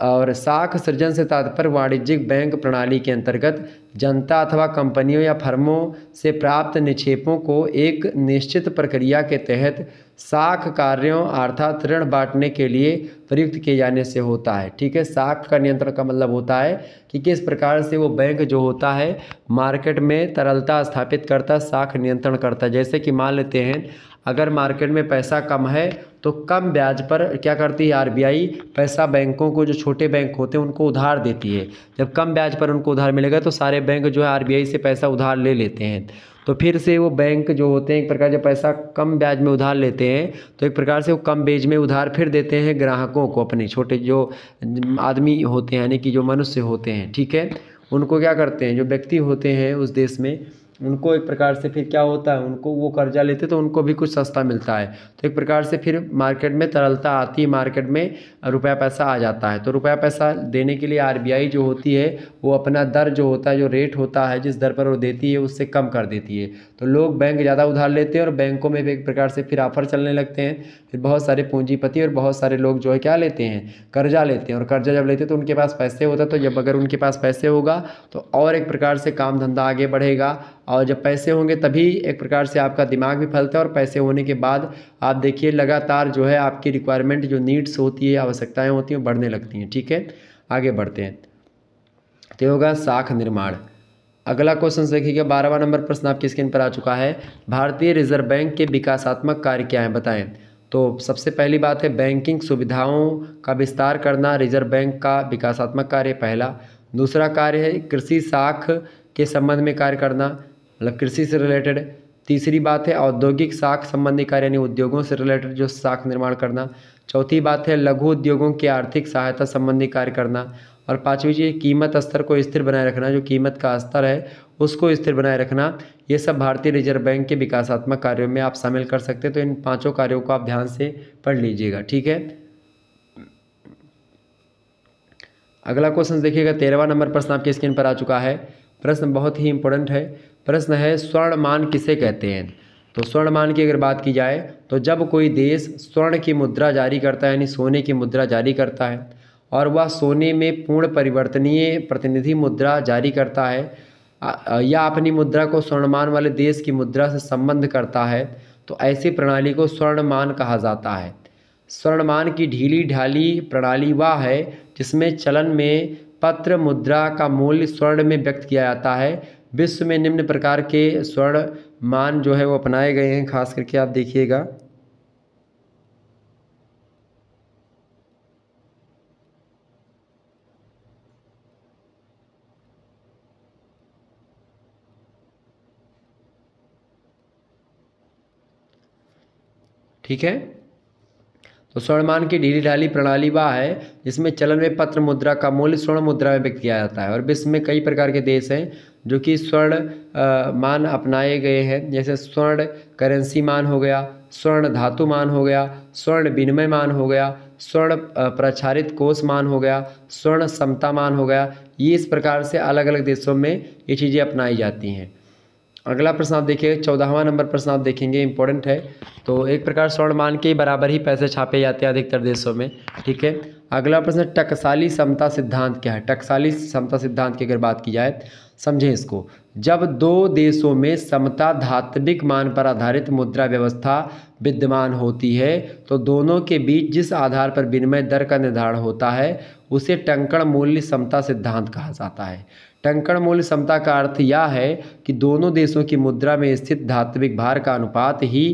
और साख सृजन से तात्पर्य वाणिज्यिक बैंक प्रणाली के अंतर्गत जनता अथवा कंपनियों या फर्मों से प्राप्त निक्षेपों को एक निश्चित प्रक्रिया के तहत साख कार्यों अर्थात ऋण बांटने के लिए प्रयुक्त किए जाने से होता है ठीक है साख का नियंत्रण का मतलब होता है कि किस प्रकार से वो बैंक जो होता है मार्केट में तरलता स्थापित करता साख नियंत्रण करता जैसे कि मान लेते हैं अगर मार्केट में पैसा कम है तो कम ब्याज पर क्या करती है आरबीआई पैसा बैंकों को जो छोटे बैंक होते हैं उनको उधार देती है जब कम ब्याज पर उनको उधार मिलेगा तो सारे बैंक जो है आरबीआई से पैसा उधार ले लेते हैं तो फिर से वो बैंक जो होते हैं एक प्रकार जब पैसा कम ब्याज में उधार लेते हैं तो एक प्रकार से वो कम ब्याज में उधार फिर देते हैं ग्राहकों को अपने छोटे जो आदमी होते हैं यानी कि जो मनुष्य होते हैं ठीक है उनको क्या करते हैं जो व्यक्ति होते हैं उस देश में उनको एक प्रकार से फिर क्या होता है उनको वो कर्जा लेते तो उनको भी कुछ सस्ता मिलता है तो एक प्रकार से फिर मार्केट में तरलता आती है मार्केट में रुपया पैसा आ जाता है तो रुपया पैसा देने के लिए आरबीआई जो होती है वो अपना दर जो होता है जो रेट होता है जिस दर पर वो देती है उससे कम कर देती है तो लोग बैंक ज़्यादा उधार लेते हैं और बैंकों में भी एक प्रकार से फिर ऑफर चलने लगते हैं फिर बहुत सारे पूंजीपति और बहुत सारे लोग जो है क्या लेते हैं कर्जा लेते हैं और कर्जा जब लेते हैं तो उनके पास पैसे होता तो जब अगर उनके पास पैसे होगा तो और एक प्रकार से काम धंधा आगे बढ़ेगा और जब पैसे होंगे तभी एक प्रकार से आपका दिमाग भी फलता है और पैसे होने के बाद आप देखिए लगातार जो है आपकी रिक्वायरमेंट जो नीड्स होती है आवश्यकताएँ होती हैं बढ़ने लगती हैं ठीक है आगे बढ़ते हैं तो होगा साख निर्माण अगला क्वेश्चन देखिएगा बारहवा नंबर प्रश्न आपकी स्क्रीन पर आ चुका है भारतीय रिजर्व बैंक के विकासात्मक कार्य क्या हैं बताएं तो सबसे पहली बात है बैंकिंग सुविधाओं का विस्तार करना रिजर्व बैंक का विकासात्मक कार्य पहला दूसरा कार्य है कृषि साख के संबंध में कार्य करना मतलब कृषि से रिलेटेड तीसरी बात है औद्योगिक साख संबंधी कार्य यानी उद्योगों से रिलेटेड जो साख निर्माण करना चौथी बात है लघु उद्योगों की आर्थिक सहायता संबंधी कार्य करना और पाँचवीं चीज़ कीमत स्तर को स्थिर बनाए रखना जो कीमत का स्तर है उसको स्थिर बनाए रखना ये सब भारतीय रिजर्व बैंक के विकासात्मक कार्यों में आप शामिल कर सकते हैं तो इन पाँचों कार्यों को आप ध्यान से पढ़ लीजिएगा ठीक है अगला क्वेश्चन देखिएगा तेरहवा नंबर प्रश्न आपके स्क्रीन पर आ चुका है प्रश्न बहुत ही इंपॉर्टेंट है प्रश्न है स्वर्ण मान किसे कहते हैं तो स्वर्ण मान की अगर बात की जाए तो जब कोई देश स्वर्ण की मुद्रा जारी करता है यानी सोने की मुद्रा जारी करता है और वह सोने में पूर्ण परिवर्तनीय प्रतिनिधि मुद्रा जारी करता है या अपनी मुद्रा को स्वर्णमान वाले देश की मुद्रा से संबंध करता है तो ऐसी प्रणाली को स्वर्णमान कहा जाता है स्वर्णमान की ढीली ढाली प्रणाली वह है जिसमें चलन में पत्र मुद्रा का मूल्य स्वर्ण में व्यक्त किया जाता है विश्व में निम्न प्रकार के स्वर्ण मान जो है वो अपनाए गए हैं खास करके आप देखिएगा ठीक है तो स्वर्णमान की ढीली ढाली प्रणाली वह है जिसमें चलन में पत्र मुद्रा का मूल्य स्वर्ण मुद्रा में व्यक्त किया जाता है और विश्व में कई प्रकार के देश हैं जो कि स्वर्ण मान अपनाए गए हैं जैसे स्वर्ण करेंसी मान हो गया स्वर्ण धातु मान हो गया स्वर्ण विनिमय मान हो गया स्वर्ण प्रचारित कोष मान हो गया स्वर्ण समता मान हो गया ये इस प्रकार से अलग अलग देशों में ये चीज़ें अपनाई जाती हैं अगला प्रश्न आप देखिए चौदहवा नंबर प्रश्न आप देखेंगे इंपॉर्टेंट है तो एक प्रकार स्वर्ण मान के बराबर ही पैसे छापे जाते हैं अधिकतर देशों में ठीक है अगला प्रश्न टकसाली समता सिद्धांत क्या है टकसाली समता सिद्धांत की अगर बात की जाए समझें इसको जब दो देशों में समता धात्विक मान पर आधारित मुद्रा व्यवस्था विद्यमान होती है तो दोनों के बीच जिस आधार पर विनिमय दर का निर्धारण होता है उसे टंकण मूल्य समता सिद्धांत कहा जाता है टंकण मूल्य समता का अर्थ यह है कि दोनों देशों की मुद्रा में स्थित धात्विक भार का अनुपात ही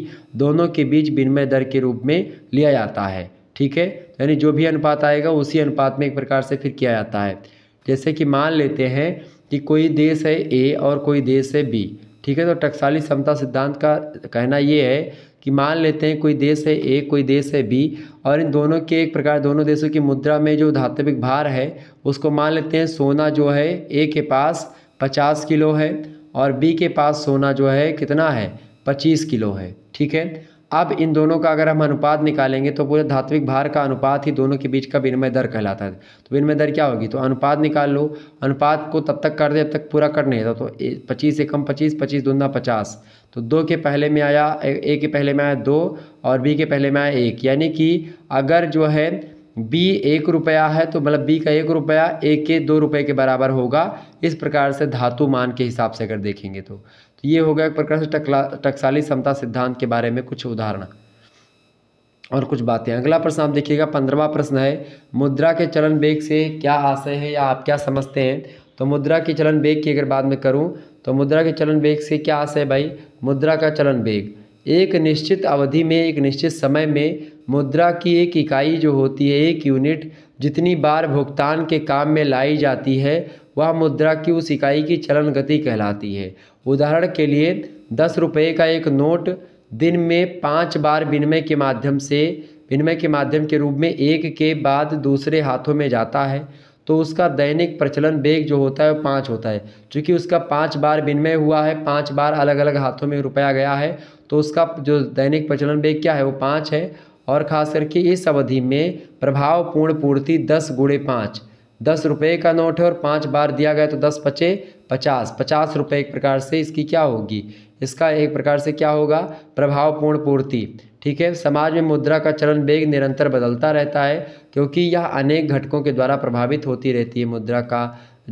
दोनों के बीच विनिमय दर के रूप में लिया जाता है ठीक है यानी जो भी अनुपात आएगा उसी अनुपात में एक प्रकार से फिर किया जाता है जैसे कि मान लेते हैं कि कोई देश है ए और कोई देश है बी ठीक है तो टकसाली समता सिद्धांत का कहना ये है कि मान लेते हैं कोई देश है ए कोई देश है बी और इन दोनों के एक प्रकार दोनों देशों की मुद्रा में जो धात्विक भार है उसको मान लेते हैं सोना जो है ए के पास पचास किलो है और बी के पास सोना जो है कितना है पच्चीस किलो है ठीक है अब इन दोनों का अगर हम अनुपात निकालेंगे तो पूरे धात्विक भार का अनुपात ही दोनों के बीच का विनिमय दर कहलाता है तो विनिमय दर क्या होगी तो अनुपात निकाल लो अनुपात को तब तक कर दे जब तक पूरा कर नहीं था तो पच्चीस एकम पच्चीस पच्चीस दूना पचास तो दो के पहले में आया ए के पहले में आया दो और बी के पहले में आया एक यानी कि अगर जो है बी एक रुपया है तो मतलब बी का एक रुपया ए के दो रुपये के बराबर होगा इस प्रकार से धातु मान के हिसाब से अगर देखेंगे तो, तो ये होगा एक प्रकार से टकला टकसाली समता सिद्धांत के बारे में कुछ उदाहरण और कुछ बातें अगला प्रश्न आप देखिएगा पंद्रवा प्रश्न है मुद्रा के चलन बेग से क्या आशय है या आप क्या समझते हैं तो मुद्रा के चलन बेग की अगर बात में करूँ तो मुद्रा के चलन वेग से क्या आशय है भाई मुद्रा का चलन वेग एक निश्चित अवधि में एक निश्चित समय में मुद्रा की एक इकाई जो होती है एक यूनिट जितनी बार भुगतान के काम में लाई जाती है वह मुद्रा की उस इकाई की चलन गति कहलाती है उदाहरण के लिए दस रुपये का एक नोट दिन में पाँच बार विनिमय के माध्यम से विनिमय के माध्यम के रूप में एक के बाद दूसरे हाथों में जाता है तो उसका दैनिक प्रचलन वेग जो होता है वो पाँच होता है चूँकि उसका पाँच बार विनिमय हुआ है पाँच बार अलग अलग हाथों में रुपया गया है तो उसका जो दैनिक प्रचलन वेग क्या है वो पाँच है और ख़ास करके इस अवधि में प्रभावपूर्ण पूर्ति दस गुड़े पाँच दस रुपये का नोट है और पाँच बार दिया गया तो दस पचे पचास पचास रुपये एक प्रकार से इसकी क्या होगी इसका एक प्रकार से क्या होगा प्रभावपूर्ण पूर्ति ठीक है समाज में मुद्रा का चलन वेग निरंतर बदलता रहता है क्योंकि यह अनेक घटकों के द्वारा प्रभावित होती रहती है मुद्रा का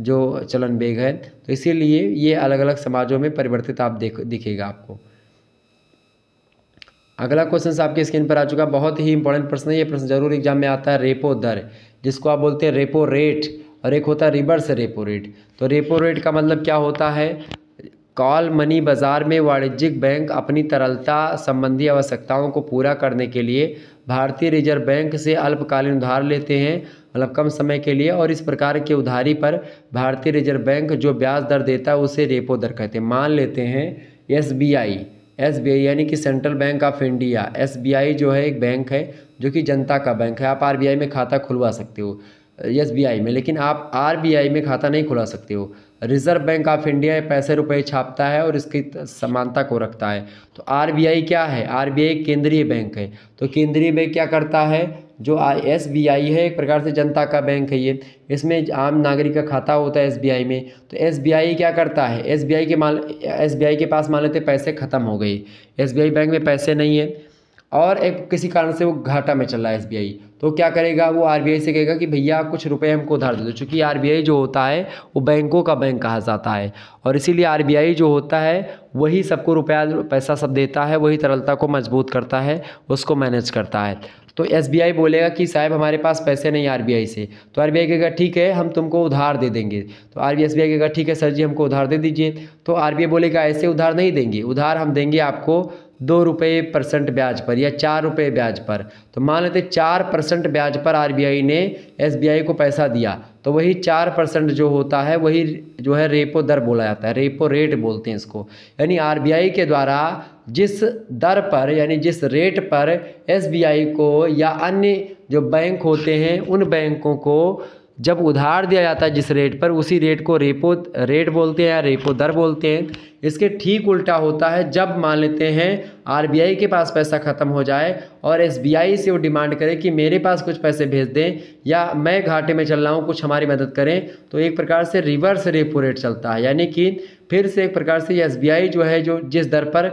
जो चलन वेग है तो इसीलिए ये अलग अलग समाजों में परिवर्तित आप देख दिखेगा आपको अगला क्वेश्चन आपके स्क्रीन पर आ चुका बहुत ही इंपॉर्टेंट प्रश्न है ये प्रश्न जरूर एग्जाम में आता है रेपो दर जिसको आप बोलते हैं रेपो रेट और एक होता है रिवर्स रेपो रेट तो रेपो रेट का मतलब क्या होता है कॉल मनी बाज़ार में वाणिज्यिक बैंक अपनी तरलता संबंधी आवश्यकताओं को पूरा करने के लिए भारतीय रिजर्व बैंक से अल्पकालीन उधार लेते हैं मतलब कम समय के लिए और इस प्रकार के उधारी पर भारतीय रिजर्व बैंक जो ब्याज दर देता है उसे रेपो दर कहते हैं मान लेते हैं S B I S B I यानी कि central bank of India S B I जो है एक बैंक है जो कि जनता का बैंक है आप आर बी आई में खाता खुलवा सकते हो एस बी आई में लेकिन आप आर बी आई में खाता नहीं खुला सकते हो रिजर्व बैंक ऑफ इंडिया पैसे रुपए छापता है और इसकी समानता को रखता है तो आरबीआई क्या है आरबीआई केंद्रीय बैंक है तो केंद्रीय बैंक क्या करता है जो एस बी आई है एक प्रकार से जनता का बैंक है ये इसमें आम नागरिक का खाता होता है एस बी आई में तो एस बी आई क्या करता है एस बी आई के माल एस बी आई के पास मान लेते पैसे ख़त्म हो गए एस बी आई बैंक में पैसे नहीं है और एक किसी कारण से वो घाटा में चल रहा है एस बी आई तो क्या करेगा वो आर से कहेगा कि भैया कुछ रुपए हमको उधार दे दो चूँकि आर जो होता है वो बैंकों का बैंक कहा जाता है और इसीलिए आर जो होता है वही सबको रुपया पैसा सब देता है वही तरलता को मजबूत करता है उसको मैनेज करता है तो एस बोलेगा कि साहब हमारे पास पैसे नहीं आर से तो आर कहेगा ठीक है हम तुमको उधार दे देंगे तो आर बी कहेगा ठीक है सर जी हमको उधार दे दीजिए तो आर बोलेगा ऐसे उधार नहीं देंगे उधार हम देंगे आपको दो रुपये परसेंट ब्याज पर या चार रुपये ब्याज पर तो मान लेते चार परसेंट ब्याज पर आरबीआई ने एसबीआई को पैसा दिया तो वही चार परसेंट जो होता है वही जो है रेपो दर बोला जाता है रेपो रेट बोलते हैं इसको यानी आरबीआई के द्वारा जिस दर पर यानी जिस रेट पर एसबीआई को या अन्य जो बैंक होते हैं उन बैंकों को जब उधार दिया जाता है जिस रेट पर उसी रेट को रेपो रेट बोलते हैं या रेपो दर बोलते हैं इसके ठीक उल्टा होता है जब मान लेते हैं आरबीआई के पास पैसा ख़त्म हो जाए और एसबीआई से वो डिमांड करे कि मेरे पास कुछ पैसे भेज दें या मैं घाटे में चल रहा हूँ कुछ हमारी मदद करें तो एक प्रकार से रिवर्स रेपो रेट चलता है यानी कि फिर से एक प्रकार से एस जो है जो जिस दर पर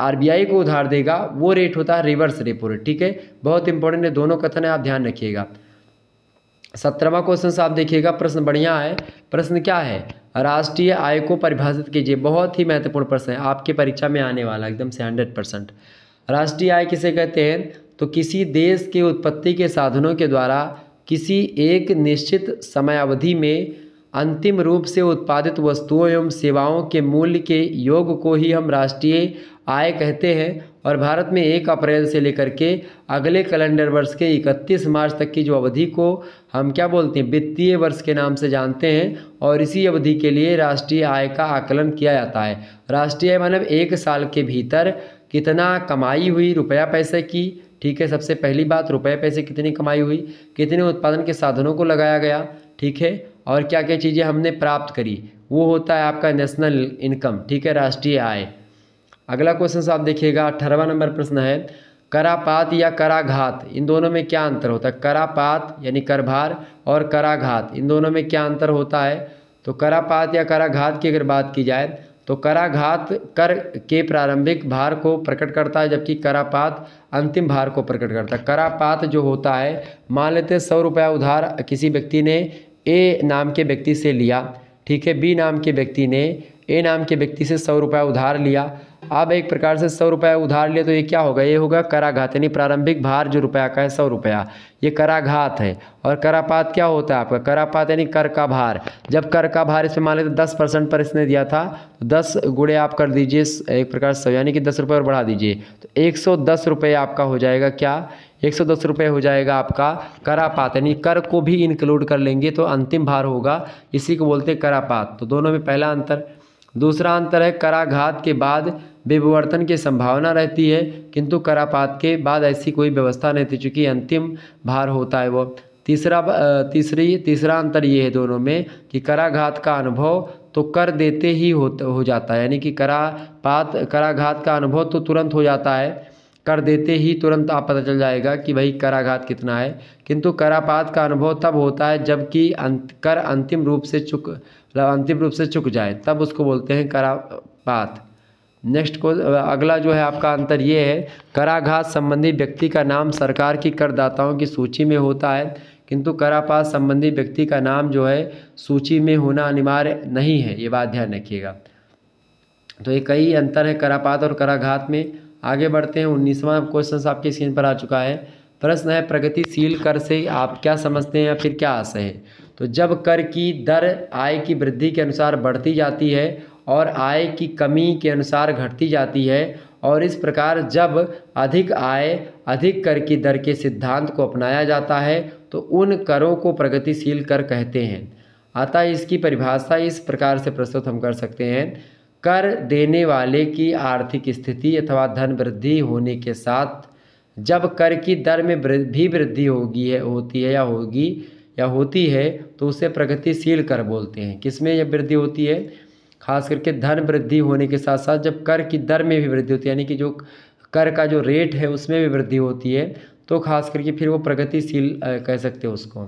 आर को उधार देगा वो रेट होता है रिवर्स रेपो रेट ठीक है बहुत इंपॉर्टेंट है दोनों कथन है आप ध्यान रखिएगा सत्रहवा क्वेश्चन साहब देखिएगा प्रश्न बढ़िया है प्रश्न क्या है राष्ट्रीय आय को परिभाषित कीजिए बहुत ही महत्वपूर्ण प्रश्न है आपके परीक्षा में आने वाला एकदम से हंड्रेड परसेंट राष्ट्रीय आय किसे कहते हैं तो किसी देश के उत्पत्ति के साधनों के द्वारा किसी एक निश्चित समयावधि में अंतिम रूप से उत्पादित वस्तुओं एवं सेवाओं के मूल्य के योग को ही हम राष्ट्रीय आय कहते हैं और भारत में एक अप्रैल से लेकर के अगले कैलेंडर वर्ष के 31 मार्च तक की जो अवधि को हम क्या बोलते हैं वित्तीय वर्ष के नाम से जानते हैं और इसी अवधि के लिए राष्ट्रीय आय का आकलन किया जाता है राष्ट्रीय आय मानव एक साल के भीतर कितना कमाई हुई रुपया पैसे की ठीक है सबसे पहली बात रुपये पैसे कितनी कमाई हुई कितने उत्पादन के साधनों को लगाया गया ठीक है और क्या क्या चीज़ें हमने प्राप्त करी वो होता है आपका नेशनल इनकम ठीक है राष्ट्रीय आय अगला क्वेश्चन आप देखिएगा अठारहवा नंबर प्रश्न है करापात या कराघात इन दोनों में क्या अंतर होता है करापात यानी करभार और कराघात इन दोनों में क्या अंतर होता है तो करापात या कराघात की अगर बात की जाए तो कराघात कर के प्रारंभिक भार को प्रकट करता है जबकि करापात अंतिम भार को प्रकट करता है करापात जो होता है मान लेते सौ रुपया उधार किसी व्यक्ति ने ए नाम के व्यक्ति से लिया ठीक है बी नाम के व्यक्ति ने ए नाम के व्यक्ति से सौ रुपया उधार लिया अब एक प्रकार से सौ रुपया उधार लिए तो ये क्या होगा ये होगा कराघात यानी प्रारंभिक भार जो रुपया का है सौ रुपया ये कराघात है और करापात क्या होता है आपका करापात यानी कर का भार जब कर का भार इसमें मान लेते दस परसेंट पर इसने दिया था तो दस गुड़े आप कर दीजिए एक प्रकार से यानी कि दस रुपये और बढ़ा दीजिए तो एक सौ दस रुपये आपका हो जाएगा क्या एक सौ दस रुपये हो जाएगा आपका करापात यानी कर को भी इंक्लूड कर लेंगे तो अंतिम भार होगा इसी को बोलते हैं करापात तो दोनों में पहला अंतर दूसरा अंतर है कराघात के बाद विवर्तन की संभावना रहती है किंतु करापात के बाद ऐसी कोई व्यवस्था नहीं थी चूँकि अंतिम भार होता है वो तीसरा तीसरी तीसरा अंतर ये है दोनों में कि कराघात का अनुभव तो कर देते ही हो हो जाता है यानी कि करापात कराघात का अनुभव तो तुरंत हो जाता है कर देते ही तुरंत आप पता चल जाएगा कि भाई कराघात कितना है किंतु करापात का अनुभव तब होता है जबकि अंत कर अंतिम रूप से चुक अंतिम रूप से चुक जाए तब उसको बोलते हैं करापात नेक्स्ट को अगला जो है आपका अंतर ये है कराघात संबंधी व्यक्ति का नाम सरकार की करदाताओं की सूची में होता है किंतु करापात संबंधी व्यक्ति का नाम जो है सूची में होना अनिवार्य नहीं है ये बात ध्यान रखिएगा तो ये कई अंतर है करापात और कराघात में आगे बढ़ते हैं उन्नीसवा क्वेश्चन आपकी स्क्रीन पर आ चुका है प्रश्न है प्रगतिशील कर से आप क्या समझते हैं या फिर क्या आशय है तो जब कर की दर आय की वृद्धि के अनुसार बढ़ती जाती है और आय की कमी के अनुसार घटती जाती है और इस प्रकार जब अधिक आय अधिक कर की दर के सिद्धांत को अपनाया जाता है तो उन करों को प्रगतिशील कर कहते हैं अतः इसकी परिभाषा इस प्रकार से प्रस्तुत हम कर सकते हैं कर देने वाले की आर्थिक स्थिति अथवा धन वृद्धि होने के साथ जब कर की दर में भी वृद्धि होगी है होती है या होगी या होती है तो उसे प्रगतिशील कर बोलते हैं किसमें यह वृद्धि होती है खास करके धन वृद्धि होने के साथ साथ जब कर की दर में भी वृद्धि होती है यानी कि जो कर का जो रेट है उसमें भी वृद्धि होती है तो खास करके फिर वो प्रगतिशील कह सकते हैं उसको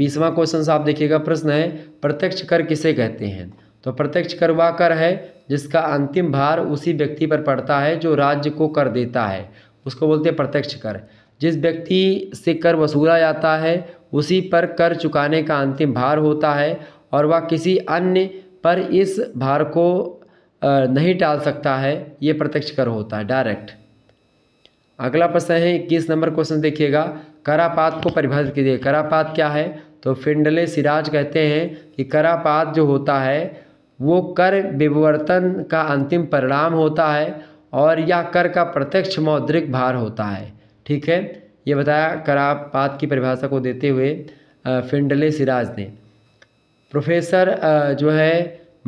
बीसवा क्वेश्चन आप देखिएगा प्रश्न है प्रत्यक्ष कर किसे कहते हैं तो प्रत्यक्ष कर वह कर है जिसका अंतिम भार उसी व्यक्ति पर पड़ता है जो राज्य को कर देता है उसको बोलते हैं प्रत्यक्ष कर जिस व्यक्ति से कर वसूला जाता है उसी पर कर चुकाने का अंतिम भार होता है और वह किसी अन्य पर इस भार को नहीं डाल सकता है ये प्रत्यक्ष कर होता है डायरेक्ट अगला प्रश्न है इक्कीस नंबर क्वेश्चन देखिएगा करापात को परिभाषित कीजिए करापात क्या है तो फिंडले सिराज कहते हैं कि करापात जो होता है वो कर विवर्तन का अंतिम परिणाम होता है और यह कर का प्रत्यक्ष मौद्रिक भार होता है ठीक है ये बताया करापात की परिभाषा को देते हुए फिंडले सिराज ने प्रोफेसर जो है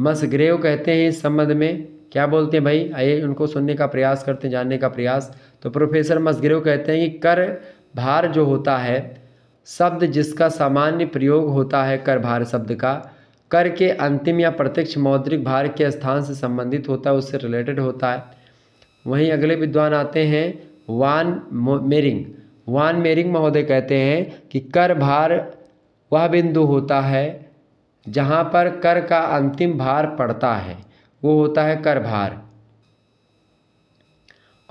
मसग्रेव कहते हैं इस संबंध में क्या बोलते हैं भाई आइए उनको सुनने का प्रयास करते हैं जानने का प्रयास तो प्रोफेसर मसग्रेव कहते हैं कि कर भार जो होता है शब्द जिसका सामान्य प्रयोग होता है कर भार शब्द का कर के अंतिम या प्रत्यक्ष मौद्रिक भार के स्थान से संबंधित होता है उससे रिलेटेड होता है वहीं अगले विद्वान आते हैं वान मेरिंग वान मेरिंग महोदय कहते हैं कि कर भार वह बिंदु होता है जहाँ पर कर का अंतिम भार पड़ता है वो होता है कर भार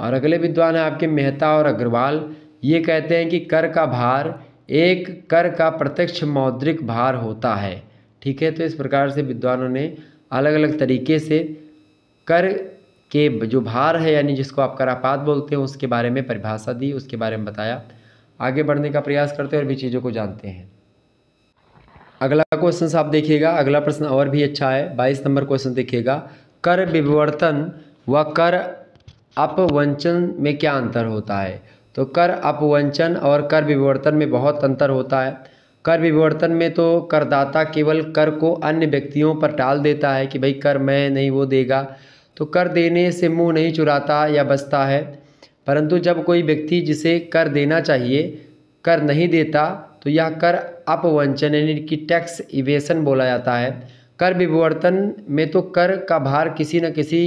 और अगले विद्वान हैं आपके मेहता और अग्रवाल ये कहते हैं कि कर का भार एक कर का प्रत्यक्ष मौद्रिक भार होता है ठीक है तो इस प्रकार से विद्वानों ने अलग अलग तरीके से कर के जो भार है यानी जिसको आप करापात बोलते हैं उसके बारे में परिभाषा दी उसके बारे में बताया आगे बढ़ने का प्रयास करते हैं और भी चीज़ों को जानते हैं अगला क्वेश्चन आप देखिएगा अगला प्रश्न और भी अच्छा है बाईस नंबर क्वेश्चन देखिएगा कर विवर्तन व कर अपवंचन में क्या अंतर होता है तो कर अपवंचन और कर विवर्तन में बहुत अंतर होता है कर विवर्तन में तो करदाता केवल कर को अन्य व्यक्तियों पर टाल देता है कि भाई कर मैं नहीं वो देगा तो कर देने से मुंह नहीं चुराता या बचता है परंतु जब कोई व्यक्ति जिसे कर देना चाहिए कर नहीं देता तो यह कर अपवंचन यानी कि टैक्स इवेशन बोला जाता है कर विवर्तन में तो कर का भार किसी न किसी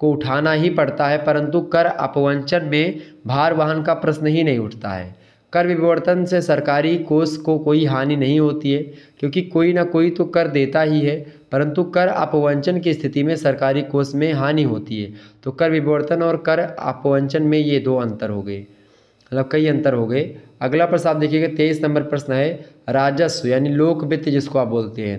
को उठाना ही पड़ता है परंतु कर अपवंचन में भार वाहन का प्रश्न ही नहीं उठता है कर विवर्तन से सरकारी कोष को कोई हानि नहीं होती है क्योंकि कोई ना कोई तो कर देता ही है परंतु कर अपवंचन की स्थिति में सरकारी कोष में हानि होती है तो कर विवर्तन और कर अपवंचन में ये दो अंतर हो गए मतलब कई अंतर हो गए अगला प्रश्न आप देखिएगा तेईस नंबर प्रश्न है राजस्व यानी लोक वित्त जिसको आप बोलते हैं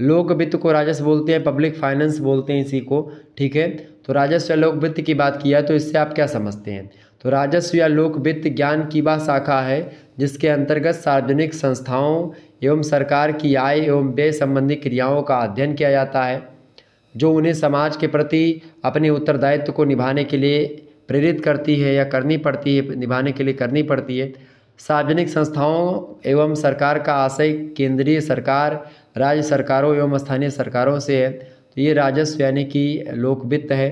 लोक वित्त को राजस्व बोलते हैं पब्लिक फाइनेंस बोलते हैं इसी को ठीक है तो राजस्व या लोक वित्त की बात किया तो इससे आप क्या समझते हैं तो राजस्व या लोक वित्त ज्ञान की वह शाखा है जिसके अंतर्गत सार्वजनिक संस्थाओं एवं सरकार की आय एवं व्यय संबंधी क्रियाओं का अध्ययन किया जाता है जो उन्हें समाज के प्रति अपने उत्तरदायित्व को निभाने के लिए प्रेरित करती है या करनी पड़ती है निभाने के लिए करनी पड़ती है सार्वजनिक संस्थाओं एवं सरकार का आशय केंद्रीय सरकार राज्य सरकारों एवं स्थानीय सरकारों से है तो ये राजस्व यानी कि लोक वित्त है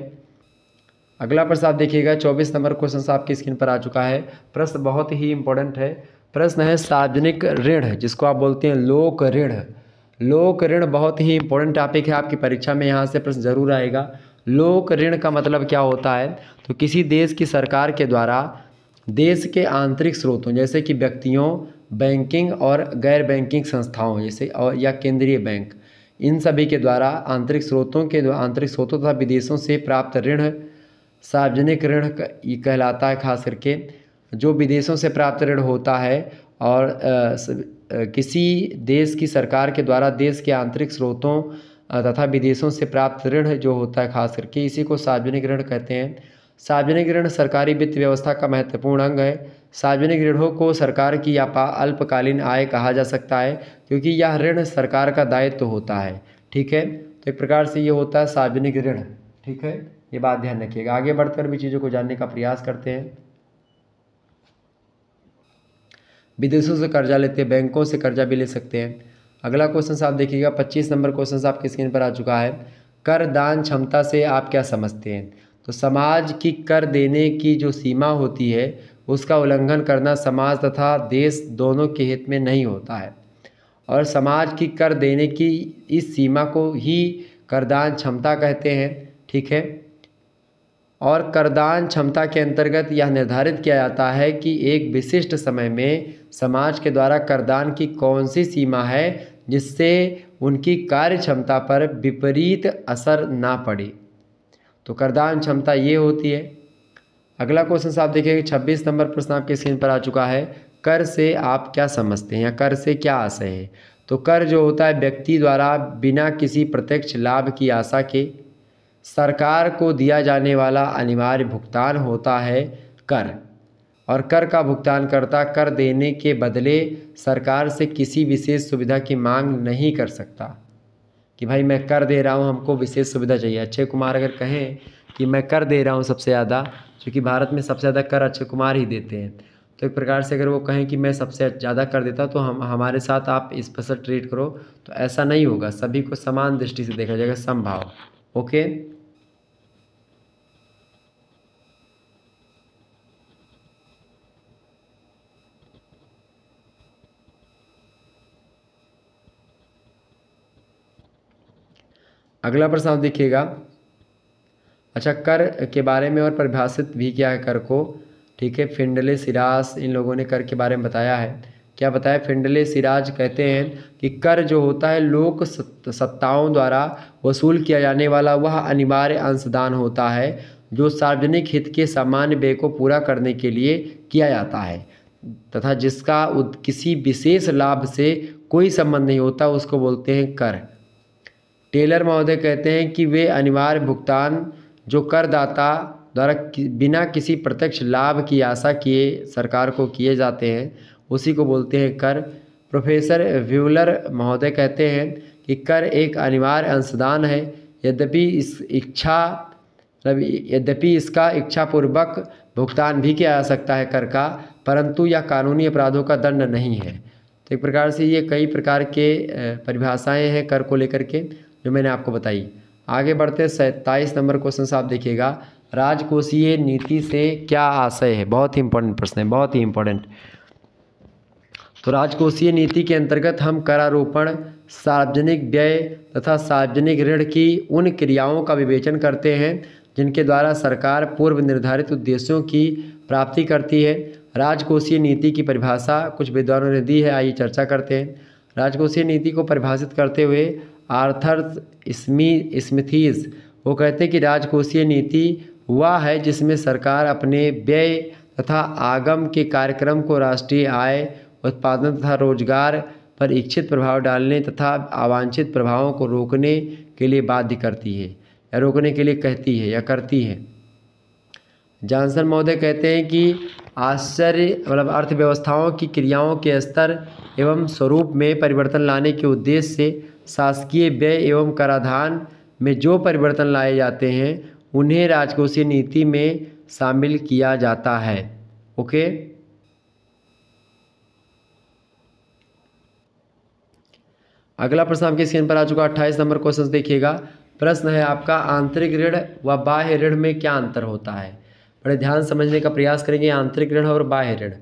अगला प्रश्न आप देखिएगा चौबीस नंबर क्वेश्चन आपकी स्क्रीन पर आ चुका है प्रश्न बहुत ही इंपॉर्टेंट है प्रश्न है सार्वजनिक ऋण जिसको आप बोलते हैं लोक ऋण लोक ऋण बहुत ही इंपॉर्टेंट टॉपिक है आपकी परीक्षा में यहाँ से प्रश्न जरूर आएगा लोक ऋण का मतलब क्या होता है तो किसी देश की सरकार के द्वारा देश के आंतरिक स्रोतों जैसे कि व्यक्तियों बैंकिंग और गैर बैंकिंग संस्थाओं जैसे और या केंद्रीय बैंक इन सभी के द्वारा आंतरिक स्रोतों के आंतरिक स्रोतों तथा विदेशों से प्राप्त ऋण सार्वजनिक ऋण कहलाता है खास करके जो विदेशों से प्राप्त ऋण होता है और किसी देश की सरकार के द्वारा देश के आंतरिक स्रोतों तथा विदेशों से प्राप्त ऋण जो होता है खास करके इसी को सार्वजनिक ऋण कहते हैं सार्वजनिक ऋण सरकारी वित्त व्यवस्था का महत्वपूर्ण अंग है सार्वजनिक ऋणों को सरकार की अल्पकालीन आय कहा जा सकता है क्योंकि यह ऋण सरकार का दायित्व तो होता है ठीक है तो एक प्रकार से ये होता है सार्वजनिक ऋण ठीक है ये बात ध्यान रखिएगा आगे बढ़कर भी चीज़ों को जानने का प्रयास करते हैं विदेशों से कर्जा लेते हैं बैंकों से कर्जा भी ले सकते हैं अगला क्वेश्चन आप देखिएगा पच्चीस नंबर क्वेश्चन आपकी स्क्रीन पर आ चुका है कर दान क्षमता से आप क्या समझते हैं तो समाज की कर देने की जो सीमा होती है उसका उल्लंघन करना समाज तथा देश दोनों के हित में नहीं होता है और समाज की कर देने की इस सीमा को ही करदान क्षमता कहते हैं ठीक है और करदान क्षमता के अंतर्गत यह निर्धारित किया जाता है कि एक विशिष्ट समय में समाज के द्वारा करदान की कौन सी सीमा है जिससे उनकी कार्य क्षमता पर विपरीत असर ना पड़े तो करदान क्षमता ये होती है अगला क्वेश्चन साहब देखिए छब्बीस नंबर प्रश्न आपके स्क्रीन पर आ चुका है कर से आप क्या समझते हैं या कर से क्या आशय है तो कर जो होता है व्यक्ति द्वारा बिना किसी प्रत्यक्ष लाभ की आशा के सरकार को दिया जाने वाला अनिवार्य भुगतान होता है कर और कर का भुगतान करता कर देने के बदले सरकार से किसी विशेष सुविधा की मांग नहीं कर सकता कि भाई मैं कर दे रहा हूँ हमको विशेष सुविधा चाहिए अक्षय कुमार अगर कहें कि मैं कर दे रहा हूँ सबसे ज़्यादा क्योंकि भारत में सबसे ज़्यादा कर अक्षय कुमार ही देते हैं तो एक प्रकार से अगर वो कहें कि मैं सबसे ज़्यादा कर देता तो हम हमारे साथ आप स्पेशल ट्रीट करो तो ऐसा नहीं होगा सभी को समान दृष्टि से देखा जाएगा समभाव ओके अगला प्रश्न आप देखिएगा अच्छा कर के बारे में और परिभाषित भी किया है कर को ठीक है फिंडले सिराज इन लोगों ने कर के बारे में बताया है क्या बताया फिंडले सिराज कहते हैं कि कर जो होता है लोक सत्ताओं द्वारा वसूल किया जाने वाला वह अनिवार्य अंशदान होता है जो सार्वजनिक हित के सामान्य व्यय को पूरा करने के लिए किया जाता है तथा जिसका किसी विशेष लाभ से कोई संबंध नहीं होता उसको बोलते हैं कर टेलर महोदय कहते हैं कि वे अनिवार्य भुगतान जो करदाता द्वारा बिना किसी प्रत्यक्ष लाभ की आशा किए सरकार को किए जाते हैं उसी को बोलते हैं कर प्रोफेसर व्यूलर महोदय कहते हैं कि कर एक अनिवार्य अंशदान है यद्यपि इस इच्छा यद्यपि इसका इच्छापूर्वक भुगतान भी किया जा सकता है कर का परंतु यह कानूनी अपराधों का दंड नहीं है तो एक प्रकार से ये कई प्रकार के परिभाषाएं हैं कर को लेकर के जो मैंने आपको बताई आगे बढ़ते सत्ताईस नंबर क्वेश्चन साहब आप देखिएगा राजकोषीय नीति से क्या आशय है बहुत ही इंपॉर्टेंट प्रश्न है बहुत ही इंपॉर्टेंट तो राजकोषीय नीति के अंतर्गत हम करारोपण सार्वजनिक व्यय तथा सार्वजनिक ऋण की उन क्रियाओं का विवेचन करते हैं जिनके द्वारा सरकार पूर्व निर्धारित उद्देश्यों की प्राप्ति करती है राजकोषीय नीति की परिभाषा कुछ विद्वानों ने दी है आइए चर्चा करते हैं राजकोषीय नीति को परिभाषित करते हुए आर्थर स्मी स्मिथीज वो कहते हैं कि राजकोषीय नीति वह है जिसमें सरकार अपने व्यय तथा आगम के कार्यक्रम को राष्ट्रीय आय उत्पादन तथा रोजगार पर इच्छित प्रभाव डालने तथा अवांछित प्रभावों को रोकने के लिए बाध्य करती है या रोकने के लिए कहती है या करती है जॉनसन महोदय कहते हैं कि आश्चर्य मतलब अर्थव्यवस्थाओं की क्रियाओं के स्तर एवं स्वरूप में परिवर्तन लाने के उद्देश्य से शासकीय व्यय एवं कराधान में जो परिवर्तन लाए जाते हैं उन्हें राजकोषीय नीति में शामिल किया जाता है ओके अगला प्रश्न आपके स्क्रीन पर आ चुका अट्ठाईस नंबर क्वेश्चन देखिएगा प्रश्न है आपका आंतरिक ऋण व बाह्य ऋण में क्या अंतर होता है बड़े ध्यान समझने का प्रयास करेंगे आंतरिक ऋण और बाह्य ऋण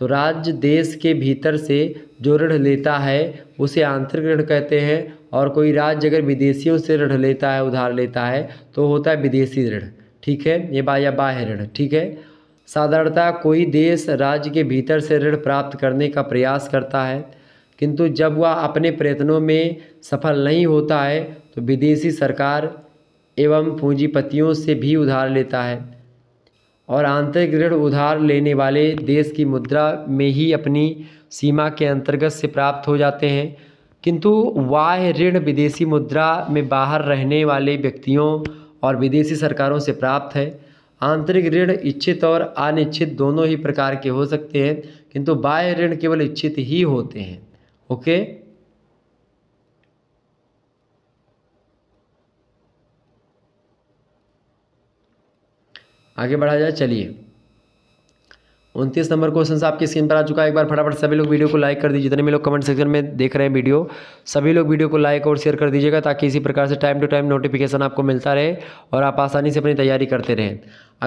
तो राज्य देश के भीतर से जो ऋण लेता है उसे आंतरिक ऋण कहते हैं और कोई राज्य अगर विदेशियों से ऋण लेता है उधार लेता है तो होता है विदेशी ऋण ठीक है ये बाह्य या बाह्य ऋण ठीक है साधारणतः कोई देश राज्य के भीतर से ऋण प्राप्त करने का प्रयास करता है किंतु जब वह अपने प्रयत्नों में सफल नहीं होता है तो विदेशी सरकार एवं पूंजीपतियों से भी उधार लेता है और आंतरिक ऋण उधार लेने वाले देश की मुद्रा में ही अपनी सीमा के अंतर्गत से प्राप्त हो जाते हैं किंतु बाह्य ऋण विदेशी मुद्रा में बाहर रहने वाले व्यक्तियों और विदेशी सरकारों से प्राप्त है आंतरिक ऋण इच्छित और अनिच्छित दोनों ही प्रकार के हो सकते हैं किंतु बाह्य ऋण केवल इच्छित ही होते हैं ओके आगे बढ़ा जाए चलिए उनतीस नंबर क्वेश्चन आपकी स्क्रीन पर आ चुका है एक बार फटाफट सभी लोग वीडियो को लाइक कर दीजिए जितने भी लोग कमेंट सेक्शन में देख रहे हैं वीडियो सभी लोग वीडियो को लाइक और शेयर कर दीजिएगा ताकि इसी प्रकार से टाइम टू टाइम नोटिफिकेशन आपको मिलता रहे और आप आसानी से अपनी तैयारी करते रहें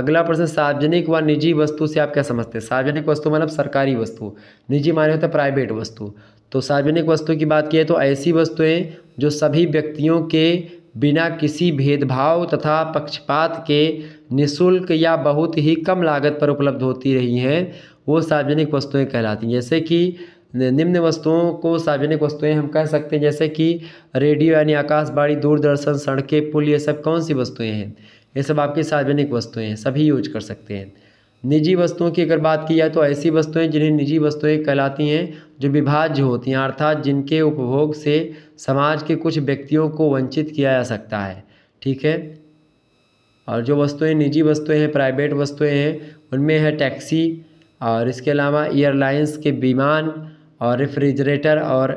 अगला प्रश्न सार्वजनिक व निजी वस्तु से आप क्या समझते हैं सार्वजनिक वस्तु मतलब सरकारी वस्तु निजी माने होते प्राइवेट वस्तु तो सार्वजनिक वस्तु की बात की है तो ऐसी वस्तुएँ जो सभी व्यक्तियों के बिना किसी भेदभाव तथा पक्षपात के निःशुल्क या बहुत ही कम लागत पर उपलब्ध होती रही हैं वो सार्वजनिक वस्तुएं कहलाती हैं जैसे कि निम्न वस्तुओं को सार्वजनिक वस्तुएं हम कह सकते हैं जैसे कि रेडियो यानी आकाशवाणी दूरदर्शन सड़कें पुल ये सब कौन सी वस्तुएं हैं ये सब आपकी सार्वजनिक वस्तुएं हैं सभी यूज कर सकते हैं निजी वस्तुओं की अगर बात की जाए तो ऐसी वस्तुएं जिन्हें निजी वस्तुएं कहलाती हैं जो विभाज्य होती हैं अर्थात जिनके उपभोग से समाज के कुछ व्यक्तियों को वंचित किया जा सकता है ठीक है और जो वस्तुएं निजी वस्तुएं हैं प्राइवेट वस्तुएं हैं उनमें है टैक्सी और इसके अलावा एयरलाइंस के विमान और रेफ्रिजरेटर और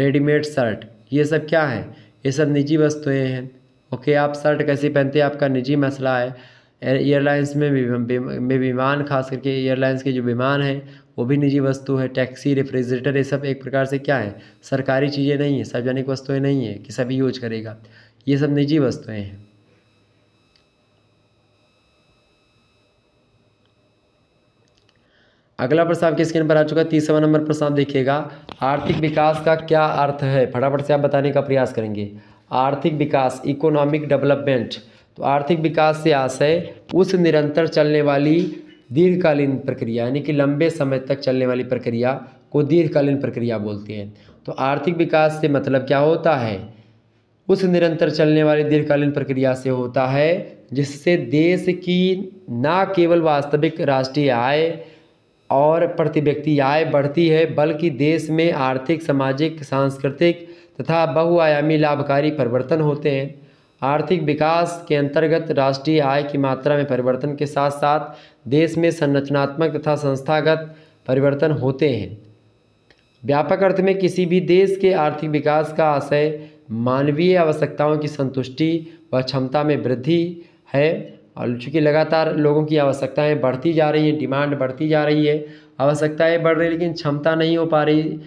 रेडीमेड शर्ट ये सब क्या है ये सब निजी वस्तुएँ हैं ओके आप शर्ट कैसे पहनते हैं आपका निजी मसला है एयरलाइंस में भी में विमान खास करके एयरलाइंस के जो विमान हैं वो भी निजी वस्तु है टैक्सी रेफ्रिजरेटर ये सब एक प्रकार से क्या है सरकारी चीज़ें नहीं है सार्वजनिक वस्तुएँ नहीं है कि सभी यूज करेगा ये सब निजी वस्तुएँ हैं अगला प्रश्न आपके स्क्रीन पर आ चुका है तीसवा नंबर प्रश्न आप देखिएगा आर्थिक विकास का क्या अर्थ है फटाफट से आप बताने का प्रयास करेंगे आर्थिक विकास इकोनॉमिक डेवलपमेंट तो आर्थिक विकास से आशय उस निरंतर चलने वाली दीर्घकालीन प्रक्रिया यानी कि लंबे समय तक चलने वाली प्रक्रिया को दीर्घकालीन प्रक्रिया बोलते हैं तो आर्थिक विकास से मतलब क्या होता है उस निरंतर चलने वाली दीर्घकालीन प्रक्रिया से होता है जिससे देश की ना केवल वास्तविक राष्ट्रीय आय और प्रति व्यक्ति आय बढ़ती है बल्कि देश में आर्थिक सामाजिक सांस्कृतिक तथा बहुआयामी लाभकारी परिवर्तन होते हैं आर्थिक विकास के अंतर्गत राष्ट्रीय आय की मात्रा में परिवर्तन के साथ साथ देश में संरचनात्मक तथा संस्थागत परिवर्तन होते हैं व्यापक अर्थ में किसी भी देश के आर्थिक विकास का आशय मानवीय आवश्यकताओं की संतुष्टि व क्षमता में वृद्धि है और चूँकि लगातार लोगों की आवश्यकताएं बढ़ती जा रही हैं डिमांड बढ़ती जा रही है आवश्यकताएं बढ़ रही लेकिन क्षमता नहीं हो पा रही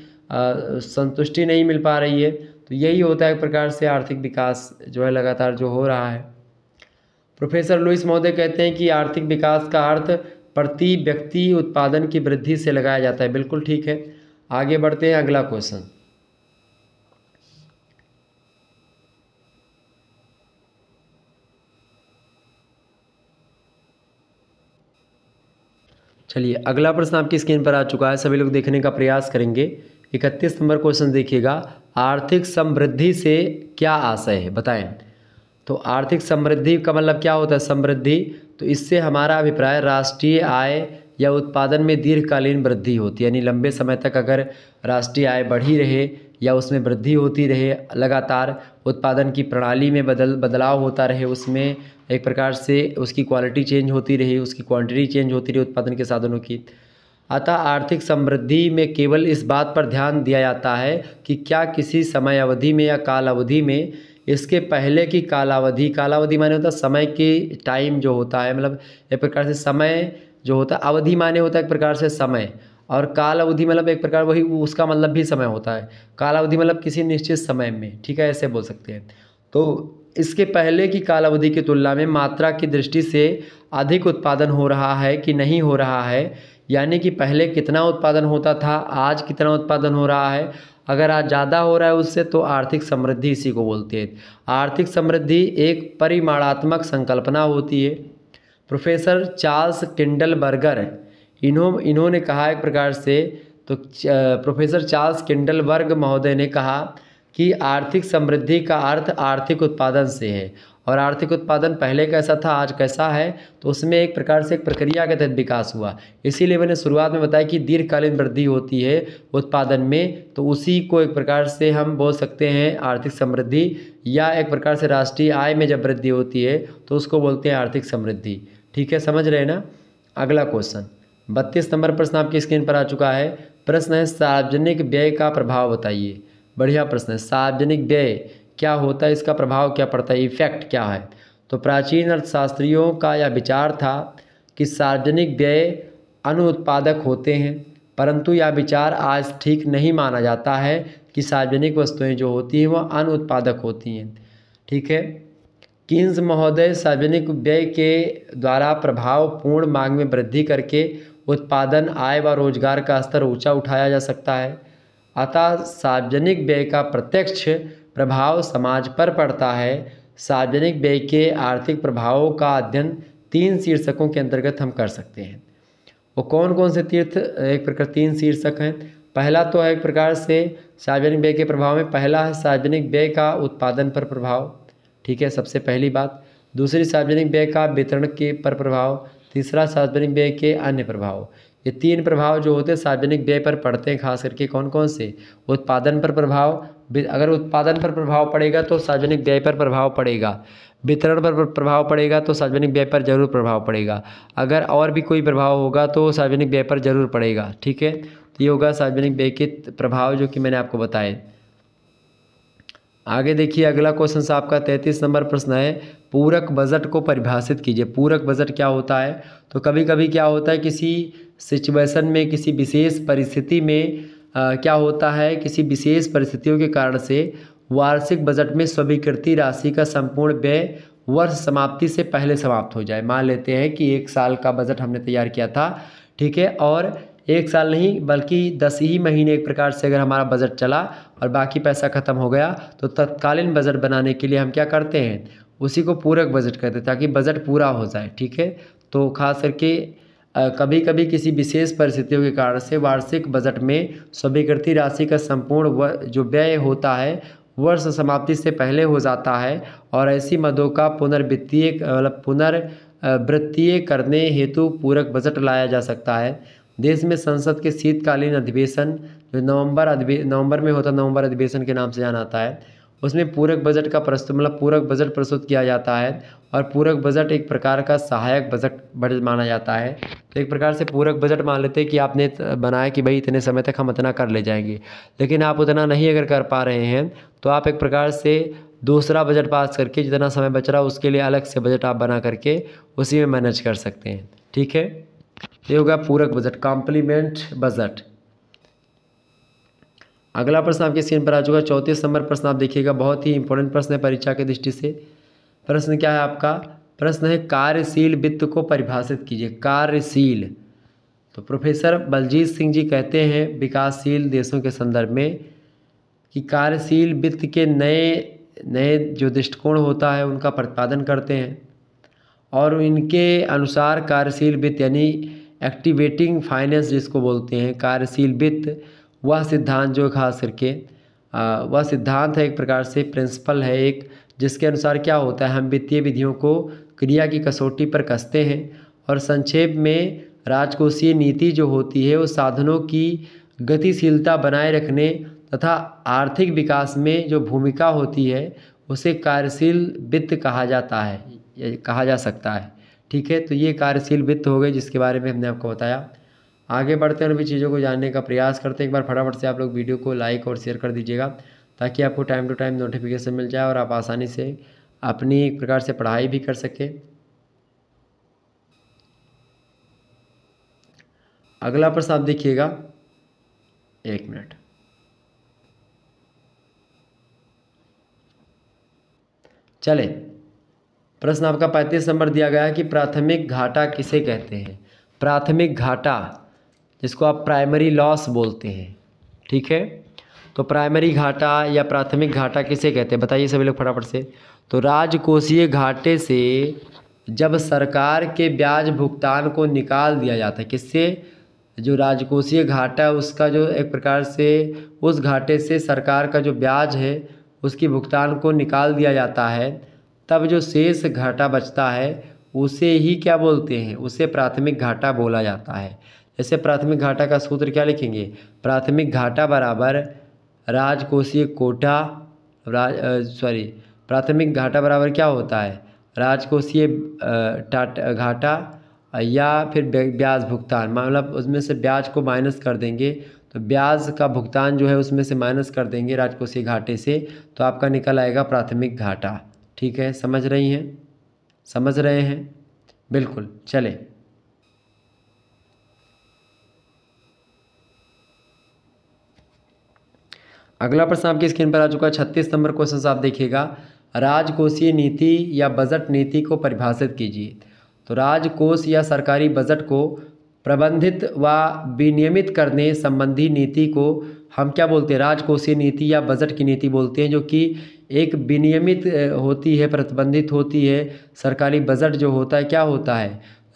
संतुष्टि नहीं मिल पा रही है तो यही होता है एक प्रकार से आर्थिक विकास जो है लगातार जो हो रहा है प्रोफेसर लुइस महोदय कहते हैं कि आर्थिक विकास का अर्थ प्रति व्यक्ति उत्पादन की वृद्धि से लगाया जाता है बिल्कुल ठीक है आगे बढ़ते हैं अगला क्वेश्चन चलिए अगला प्रश्न आपकी स्क्रीन पर आ चुका है सभी लोग देखने का प्रयास करेंगे इकतीस नंबर क्वेश्चन देखिएगा आर्थिक समृद्धि से क्या आशय है बताएं तो आर्थिक समृद्धि का मतलब क्या होता है समृद्धि तो इससे हमारा अभिप्राय राष्ट्रीय आय या उत्पादन में दीर्घकालीन वृद्धि होती है यानी लंबे समय तक अगर राष्ट्रीय आय बढ़ी रहे या उसमें वृद्धि होती रहे लगातार उत्पादन की प्रणाली में बदल बदलाव होता रहे उसमें एक प्रकार से उसकी क्वालिटी चेंज होती रही उसकी क्वांटिटी चेंज होती रही उत्पादन के साधनों की अतः आर्थिक समृद्धि में केवल इस बात पर ध्यान दिया जाता है कि क्या किसी समय अवधि में या कालावधि में इसके पहले की कालावधि कालावधि माने होता है समय के टाइम जो होता है मतलब एक प्रकार से समय जो होता है अवधि माने होता है एक प्रकार से समय और काल अवधि मतलब एक प्रकार वही उसका मतलब भी समय होता है काल अवधि मतलब किसी निश्चित समय में ठीक है ऐसे बोल सकते हैं तो इसके पहले की काल अवधि की तुलना में मात्रा की दृष्टि से अधिक उत्पादन हो रहा है कि नहीं हो रहा है यानी कि पहले कितना उत्पादन होता था आज कितना उत्पादन हो रहा है अगर आज ज़्यादा हो रहा है उससे तो आर्थिक समृद्धि इसी को बोलते हैं आर्थिक समृद्धि एक परिमाणात्मक संकल्पना होती है प्रोफेसर चार्ल्स किंडल बर्गर इन्हों इन्होंने कहा एक प्रकार से तो प्रोफेसर चार्ल्स किंडल महोदय ने कहा कि आर्थिक समृद्धि का अर्थ आर्थिक उत्पादन से है और आर्थिक उत्पादन पहले कैसा था आज कैसा है तो उसमें एक प्रकार से एक प्रक्रिया के तहत विकास हुआ इसीलिए मैंने शुरुआत में बताया कि दीर्घकालीन वृद्धि होती है उत्पादन में तो उसी को एक प्रकार से हम बोल सकते हैं आर्थिक समृद्धि या एक प्रकार से राष्ट्रीय आय में जब वृद्धि होती है तो उसको बोलते हैं आर्थिक समृद्धि ठीक है समझ रहे ना अगला क्वेश्चन बत्तीस नंबर प्रश्न आपकी स्क्रीन पर आ चुका है प्रश्न है सार्वजनिक व्यय का प्रभाव बताइए बढ़िया प्रश्न है सार्वजनिक व्यय क्या होता है इसका प्रभाव क्या पड़ता है इफ़ेक्ट क्या है तो प्राचीन अर्थशास्त्रियों का यह विचार था कि सार्वजनिक व्यय अनुत्पादक होते हैं परंतु यह विचार आज ठीक नहीं माना जाता है कि सार्वजनिक वस्तुएं जो होती हैं वह अनुत्पादक होती हैं ठीक है किन्स महोदय सार्वजनिक व्यय के द्वारा प्रभावपूर्ण मांग में वृद्धि करके उत्पादन आय व रोजगार का स्तर ऊंचा उठाया जा सकता है अतः सार्वजनिक व्यय का प्रत्यक्ष प्रभाव समाज पर पड़ता है सार्वजनिक व्यय के आर्थिक प्रभावों का अध्ययन तीन शीर्षकों के अंतर्गत हम कर सकते हैं वो कौन कौन से तीर्थ एक प्रकार तीन शीर्षक हैं पहला तो है एक प्रकार से सार्वजनिक व्यय के प्रभाव में पहला है सार्वजनिक व्यय का उत्पादन पर प्रभाव ठीक है सबसे पहली बात दूसरी सार्वजनिक व्यय का वितरण के पर प्रभाव तीसरा सार्वजनिक व्यय के अन्य प्रभाव ये तीन प्रभाव जो होते हैं सार्वजनिक व्यय पर पड़ते हैं खास करके कौन कौन से उत्पादन पर प्रभाव अगर उत्पादन पर प्रभाव पड़ेगा तो सार्वजनिक व्यय पर प्रभाव पड़ेगा वितरण पर प्रभाव पड़ेगा तो सार्वजनिक व्यय पर जरूर प्रभाव पड़ेगा अगर और भी कोई प्रभाव होगा तो सार्वजनिक व्यय पर जरूर पड़ेगा ठीक है तो ये होगा सार्वजनिक व्यय के प्रभाव जो कि मैंने आपको बताए आगे देखिए अगला क्वेश्चन साहब का तैंतीस नंबर प्रश्न है पूरक बजट को परिभाषित कीजिए पूरक बजट क्या होता है तो कभी कभी क्या होता है किसी सिचुएशन में किसी विशेष परिस्थिति में आ, क्या होता है किसी विशेष परिस्थितियों के कारण से वार्षिक बजट में स्वीकृति राशि का संपूर्ण व्यय वर्ष समाप्ति से पहले समाप्त हो जाए मान लेते हैं कि एक साल का बजट हमने तैयार किया था ठीक है और एक साल नहीं बल्कि दस ही महीने एक प्रकार से अगर हमारा बजट चला और बाकी पैसा ख़त्म हो गया तो तत्कालीन बजट बनाने के लिए हम क्या करते हैं उसी को पूरक बजट करते हैं ताकि बजट पूरा हो जाए ठीक है तो खास करके कभी कभी किसी विशेष परिस्थितियों के कारण से वार्षिक बजट में स्वीकृति राशि का संपूर्ण व जो व्यय होता है वर्ष समाप्ति से पहले हो जाता है और ऐसी मदों का पुनर्वित्तीय मतलब पुनर्वृत्तीय करने हेतु पूरक बजट लाया जा सकता है देश में संसद के शीतकालीन अधिवेशन जो नवंबर अधिवे नवंबर में होता है नवंबर अधिवेशन के नाम से जाना जाता है उसमें पूरक बजट का प्रस्तुत मतलब पूरक बजट प्रस्तुत किया जाता है और पूरक बजट एक प्रकार का सहायक बजट बजट माना जाता है तो एक प्रकार से पूरक बजट मान लेते हैं कि आपने बनाया कि भाई इतने समय तक हम इतना कर ले जाएंगे लेकिन आप उतना नहीं अगर कर पा रहे हैं तो आप एक प्रकार से दूसरा बजट पास करके जितना समय बच रहा उसके लिए अलग से बजट आप बना करके उसी में मैनेज कर सकते हैं ठीक है ये होगा पूरक बजट कॉम्प्लीमेंट बजट अगला प्रश्न आपके स्क्रीन पर आ चुका है चौंतीस नंबर प्रश्न आप देखिएगा बहुत ही इंपॉर्टेंट प्रश्न है परीक्षा की दृष्टि से प्रश्न क्या है आपका प्रश्न है कार्यशील वित्त को परिभाषित कीजिए कार्यशील तो प्रोफेसर बलजीत सिंह जी कहते हैं विकासशील देशों के संदर्भ में कि कार्यशील वित्त के नए नए जो दृष्टिकोण होता है उनका प्रतिपादन करते हैं और इनके अनुसार कार्यशील वित्त यानी एक्टिवेटिंग फाइनेंस जिसको बोलते हैं कार्यशील वित्त वह सिद्धांत जो खास करके वह सिद्धांत है एक प्रकार से प्रिंसिपल है एक जिसके अनुसार क्या होता है हम वित्तीय विधियों को क्रिया की कसौटी पर कसते हैं और संक्षेप में राजकोषीय नीति जो होती है वो साधनों की गतिशीलता बनाए रखने तथा आर्थिक विकास में जो भूमिका होती है उसे कार्यशील वित्त कहा जाता है कहा जा सकता है ठीक है तो ये कार्यशील वित्त हो गए जिसके बारे में हमने आपको बताया आगे बढ़ते हैं और भी चीज़ों को जानने का प्रयास करते हैं एक बार फटाफट से आप लोग वीडियो को लाइक और शेयर कर दीजिएगा ताकि आपको टाइम टू टाइम नोटिफिकेशन मिल जाए और आप आसानी से अपनी एक प्रकार से पढ़ाई भी कर सकें अगला प्रश्न आप देखिएगा एक मिनट चले प्रश्न आपका पैंतीस नंबर दिया गया है कि प्राथमिक घाटा किसे कहते हैं प्राथमिक घाटा जिसको आप प्राइमरी लॉस बोलते हैं ठीक है तो प्राइमरी घाटा या प्राथमिक घाटा किसे कहते हैं बताइए सभी लोग फटाफट से तो राजकोषीय घाटे से जब सरकार के ब्याज भुगतान को निकाल दिया जाता है किससे जो राजकोषीय घाटा है उसका जो एक प्रकार से उस घाटे से सरकार का जो ब्याज है उसकी भुगतान को निकाल दिया जाता है तब जो शेष घाटा बचता है उसे ही क्या बोलते हैं उसे प्राथमिक घाटा बोला जाता है जैसे प्राथमिक घाटा का सूत्र क्या लिखेंगे प्राथमिक घाटा बराबर राजकोषीय कोटा राज सॉरी प्राथमिक घाटा बराबर क्या होता है राजकोषीय घाटा या फिर ब्याज भुगतान मतलब उसमें से ब्याज को माइनस कर देंगे तो ब्याज का भुगतान जो है उसमें से माइनस कर देंगे राजकोषीय घाटे से तो आपका निकल आएगा प्राथमिक घाटा ठीक है समझ रही हैं समझ रहे हैं बिल्कुल चले अगला प्रश्न आपकी स्क्रीन पर आ चुका है छत्तीस नंबर क्वेश्चन आप देखिएगा राजकोषीय नीति या बजट नीति को परिभाषित कीजिए तो राजकोष या सरकारी बजट को प्रबंधित व विनियमित करने संबंधी नीति को हम क्या बोलते हैं राजकोषीय नीति या बजट की नीति बोलते हैं जो कि एक विनियमित होती है प्रतिबंधित होती है सरकारी बजट जो होता है क्या होता है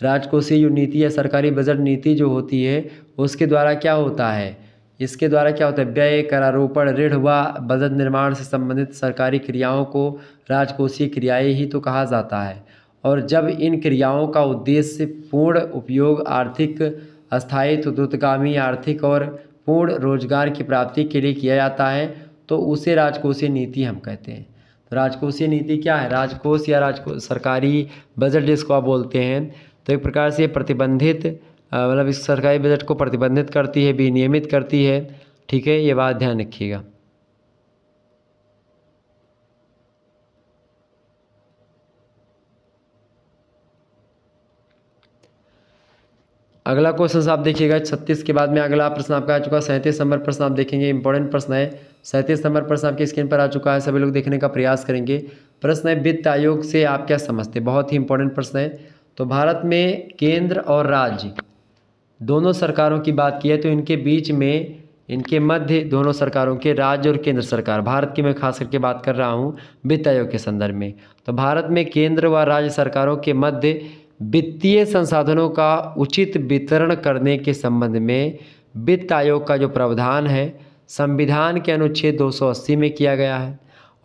राजकोषीय नीति या सरकारी बजट नीति जो होती है उसके द्वारा क्या होता है इसके द्वारा क्या होता है व्यय करारोपण ऋण व बजट निर्माण से संबंधित सरकारी क्रियाओं को राजकोषीय क्रियाएं ही तो कहा जाता है और जब इन क्रियाओं का उद्देश्य पूर्ण उपयोग आर्थिक अस्थायी द्रुतगामी आर्थिक और पूर्ण रोजगार की प्राप्ति के लिए किया जाता है तो उसे राजकोषीय नीति हम कहते हैं तो राजकोषीय नीति क्या है राजकोष या राजको सरकारी बजट जिसको आप बोलते हैं तो एक प्रकार से प्रतिबंधित मतलब इस सरकारी बजट को प्रतिबंधित करती है विनियमित करती है ठीक है ये बात ध्यान रखिएगा अगला क्वेश्चन आप देखिएगा छत्तीस के बाद में अगला प्रश्न आपका आ चुका है सैंतीस नंबर प्रश्न आप देखेंगे इंपॉर्टेंट प्रश्न है सैंतीस नंबर प्रश्न आपकी स्क्रीन पर आ चुका है सभी लोग देखने का प्रयास करेंगे प्रश्न है वित्त आयोग से आप क्या समझते हैं बहुत ही इंपॉर्टेंट प्रश्न है तो भारत में केंद्र और राज्य दोनों सरकारों की बात की है तो इनके बीच में इनके मध्य दोनों सरकारों के राज्य और केंद्र सरकार भारत की मैं खास करके बात कर रहा हूँ वित्त आयोग के संदर्भ में तो भारत में केंद्र व राज्य सरकारों के मध्य वित्तीय संसाधनों का उचित वितरण करने के संबंध में वित्त आयोग का जो प्रावधान है संविधान के अनुच्छेद 280 में किया गया है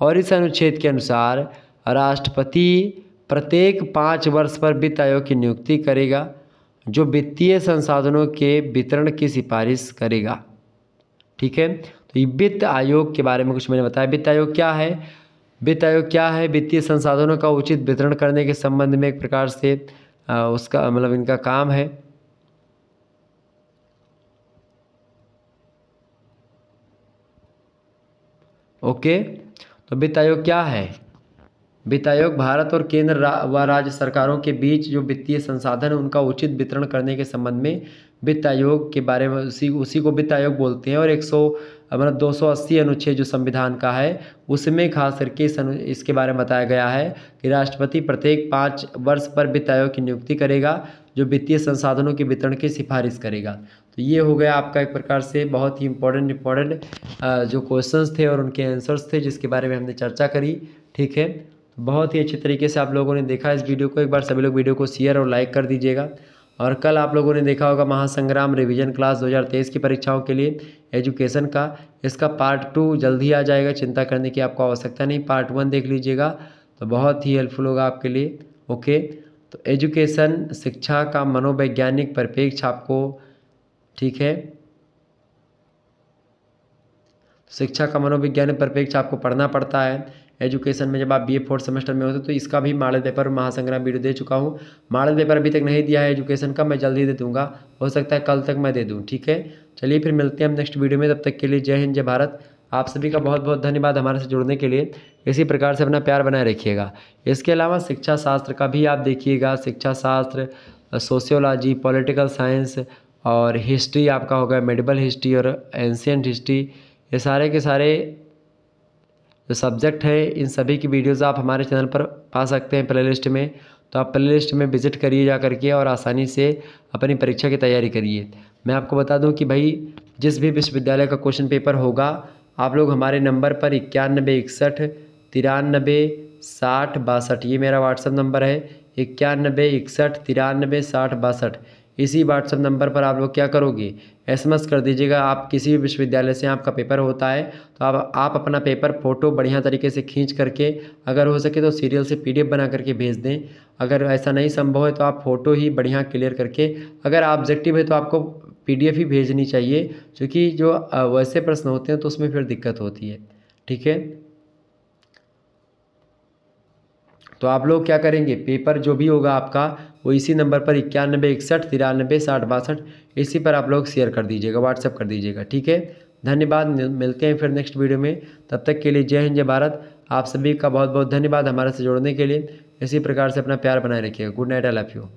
और इस अनुच्छेद के अनुसार राष्ट्रपति प्रत्येक पाँच वर्ष पर वित्त आयोग की नियुक्ति करेगा जो वित्तीय संसाधनों के वितरण की सिफारिश करेगा ठीक है तो वित्त आयोग के बारे में कुछ मैंने बताया वित्त आयोग क्या है वित्त आयोग क्या है वित्तीय संसाधनों का उचित वितरण करने के संबंध में एक प्रकार से उसका मतलब इनका काम है ओके तो वित्त आयोग क्या है वित्त आयोग भारत और केंद्र व राज्य सरकारों के बीच जो वित्तीय संसाधन है उनका उचित वितरण करने के संबंध में वित्त आयोग के बारे में उसी उसी को वित्त आयोग बोलते हैं और एक सौ मतलब दो सौ अस्सी अनुच्छेद जो संविधान का है उसमें खास करके इस अनु इसके बारे में बताया गया है कि राष्ट्रपति प्रत्येक पाँच वर्ष पर वित्त आयोग की नियुक्ति करेगा जो वित्तीय संसाधनों के वितरण की सिफारिश करेगा तो ये हो गया आपका एक प्रकार से बहुत ही इम्पोर्टेंट इम्पोर्टेंट जो क्वेश्चन थे और उनके आंसर्स थे जिसके बारे में हमने चर्चा करी ठीक है तो बहुत ही अच्छे तरीके से आप लोगों ने देखा इस वीडियो को एक बार सभी लोग वीडियो को शेयर और लाइक कर दीजिएगा और कल आप लोगों ने देखा होगा महासंग्राम रिवीजन क्लास 2023 की परीक्षाओं के लिए एजुकेशन का इसका पार्ट टू जल्द ही आ जाएगा चिंता करने की आपको आवश्यकता नहीं पार्ट वन देख लीजिएगा तो बहुत ही हेल्पफुल होगा आपके लिए ओके तो एजुकेशन शिक्षा का मनोवैज्ञानिक परिप्रेक्ष्य आपको ठीक है शिक्षा का मनोविज्ञानिक परिप्रेक्ष्य आपको पढ़ना पड़ता है एजुकेशन में जब आप बी ए फोर्थ सेमेस्टर में होते तो इसका भी मालदे पेपर महासंग्राम वीडियो दे चुका हूँ मॉडल पेपर अभी तक नहीं दिया है एजुकेशन का मैं जल्दी दे दूँगा हो सकता है कल तक मैं दे दूँ ठीक है चलिए फिर मिलते हैं हम नेक्स्ट वीडियो में तब तक के लिए जय हिंद जय भारत आप सभी का बहुत बहुत धन्यवाद हमारे से जुड़ने के लिए इसी प्रकार से अपना प्यार बनाए रखिएगा इसके अलावा शिक्षा शास्त्र का भी आप देखिएगा शिक्षा शास्त्र सोशियोलॉजी पॉलिटिकल साइंस और हिस्ट्री आपका होगा मेडिकल हिस्ट्री और एंशियंट हिस्ट्री ये सारे के सारे जो सब्जेक्ट है इन सभी की वीडियोज़ आप हमारे चैनल पर पा सकते हैं प्ले लिस्ट में तो आप प्ले लिस्ट में विजिट करिए जा करके और आसानी से अपनी परीक्षा की तैयारी करिए मैं आपको बता दूं कि भाई जिस भी विश्वविद्यालय का क्वेश्चन पेपर होगा आप लोग हमारे नंबर पर इक्यानबे इकसठ तिरानबे साठ बासठ ये मेरा व्हाट्सअप नंबर है इक्यानबे इकसठ तिरानबे साठ बासठ इसी व्हाट्सअप नंबर पर आप लोग क्या करोगे एसएमएस कर दीजिएगा आप किसी भी विश्वविद्यालय से आपका पेपर होता है तो आप आप अपना पेपर फोटो बढ़िया तरीके से खींच करके अगर हो सके तो सीरियल से पीडीएफ बना करके भेज दें अगर ऐसा नहीं संभव है तो आप फ़ोटो ही बढ़िया क्लियर करके अगर ऑब्जेक्टिव है तो आपको एफ़ ही भेजनी चाहिए क्योंकि जो वैसे प्रश्न होते हैं तो उसमें फिर दिक्कत होती है ठीक है तो आप लोग क्या करेंगे पेपर जो भी होगा आपका वो इसी नंबर पर इक्यानबे इकसठ तिरानबे साठ बासठ इसी पर आप लोग शेयर कर दीजिएगा व्हाट्सअप कर दीजिएगा ठीक है धन्यवाद मिलते हैं फिर नेक्स्ट वीडियो में तब तक के लिए जय हिंद जय भारत आप सभी का बहुत बहुत धन्यवाद हमारे से जोड़ने के लिए इसी प्रकार से अपना प्यार बनाए रखिएगा good night I love you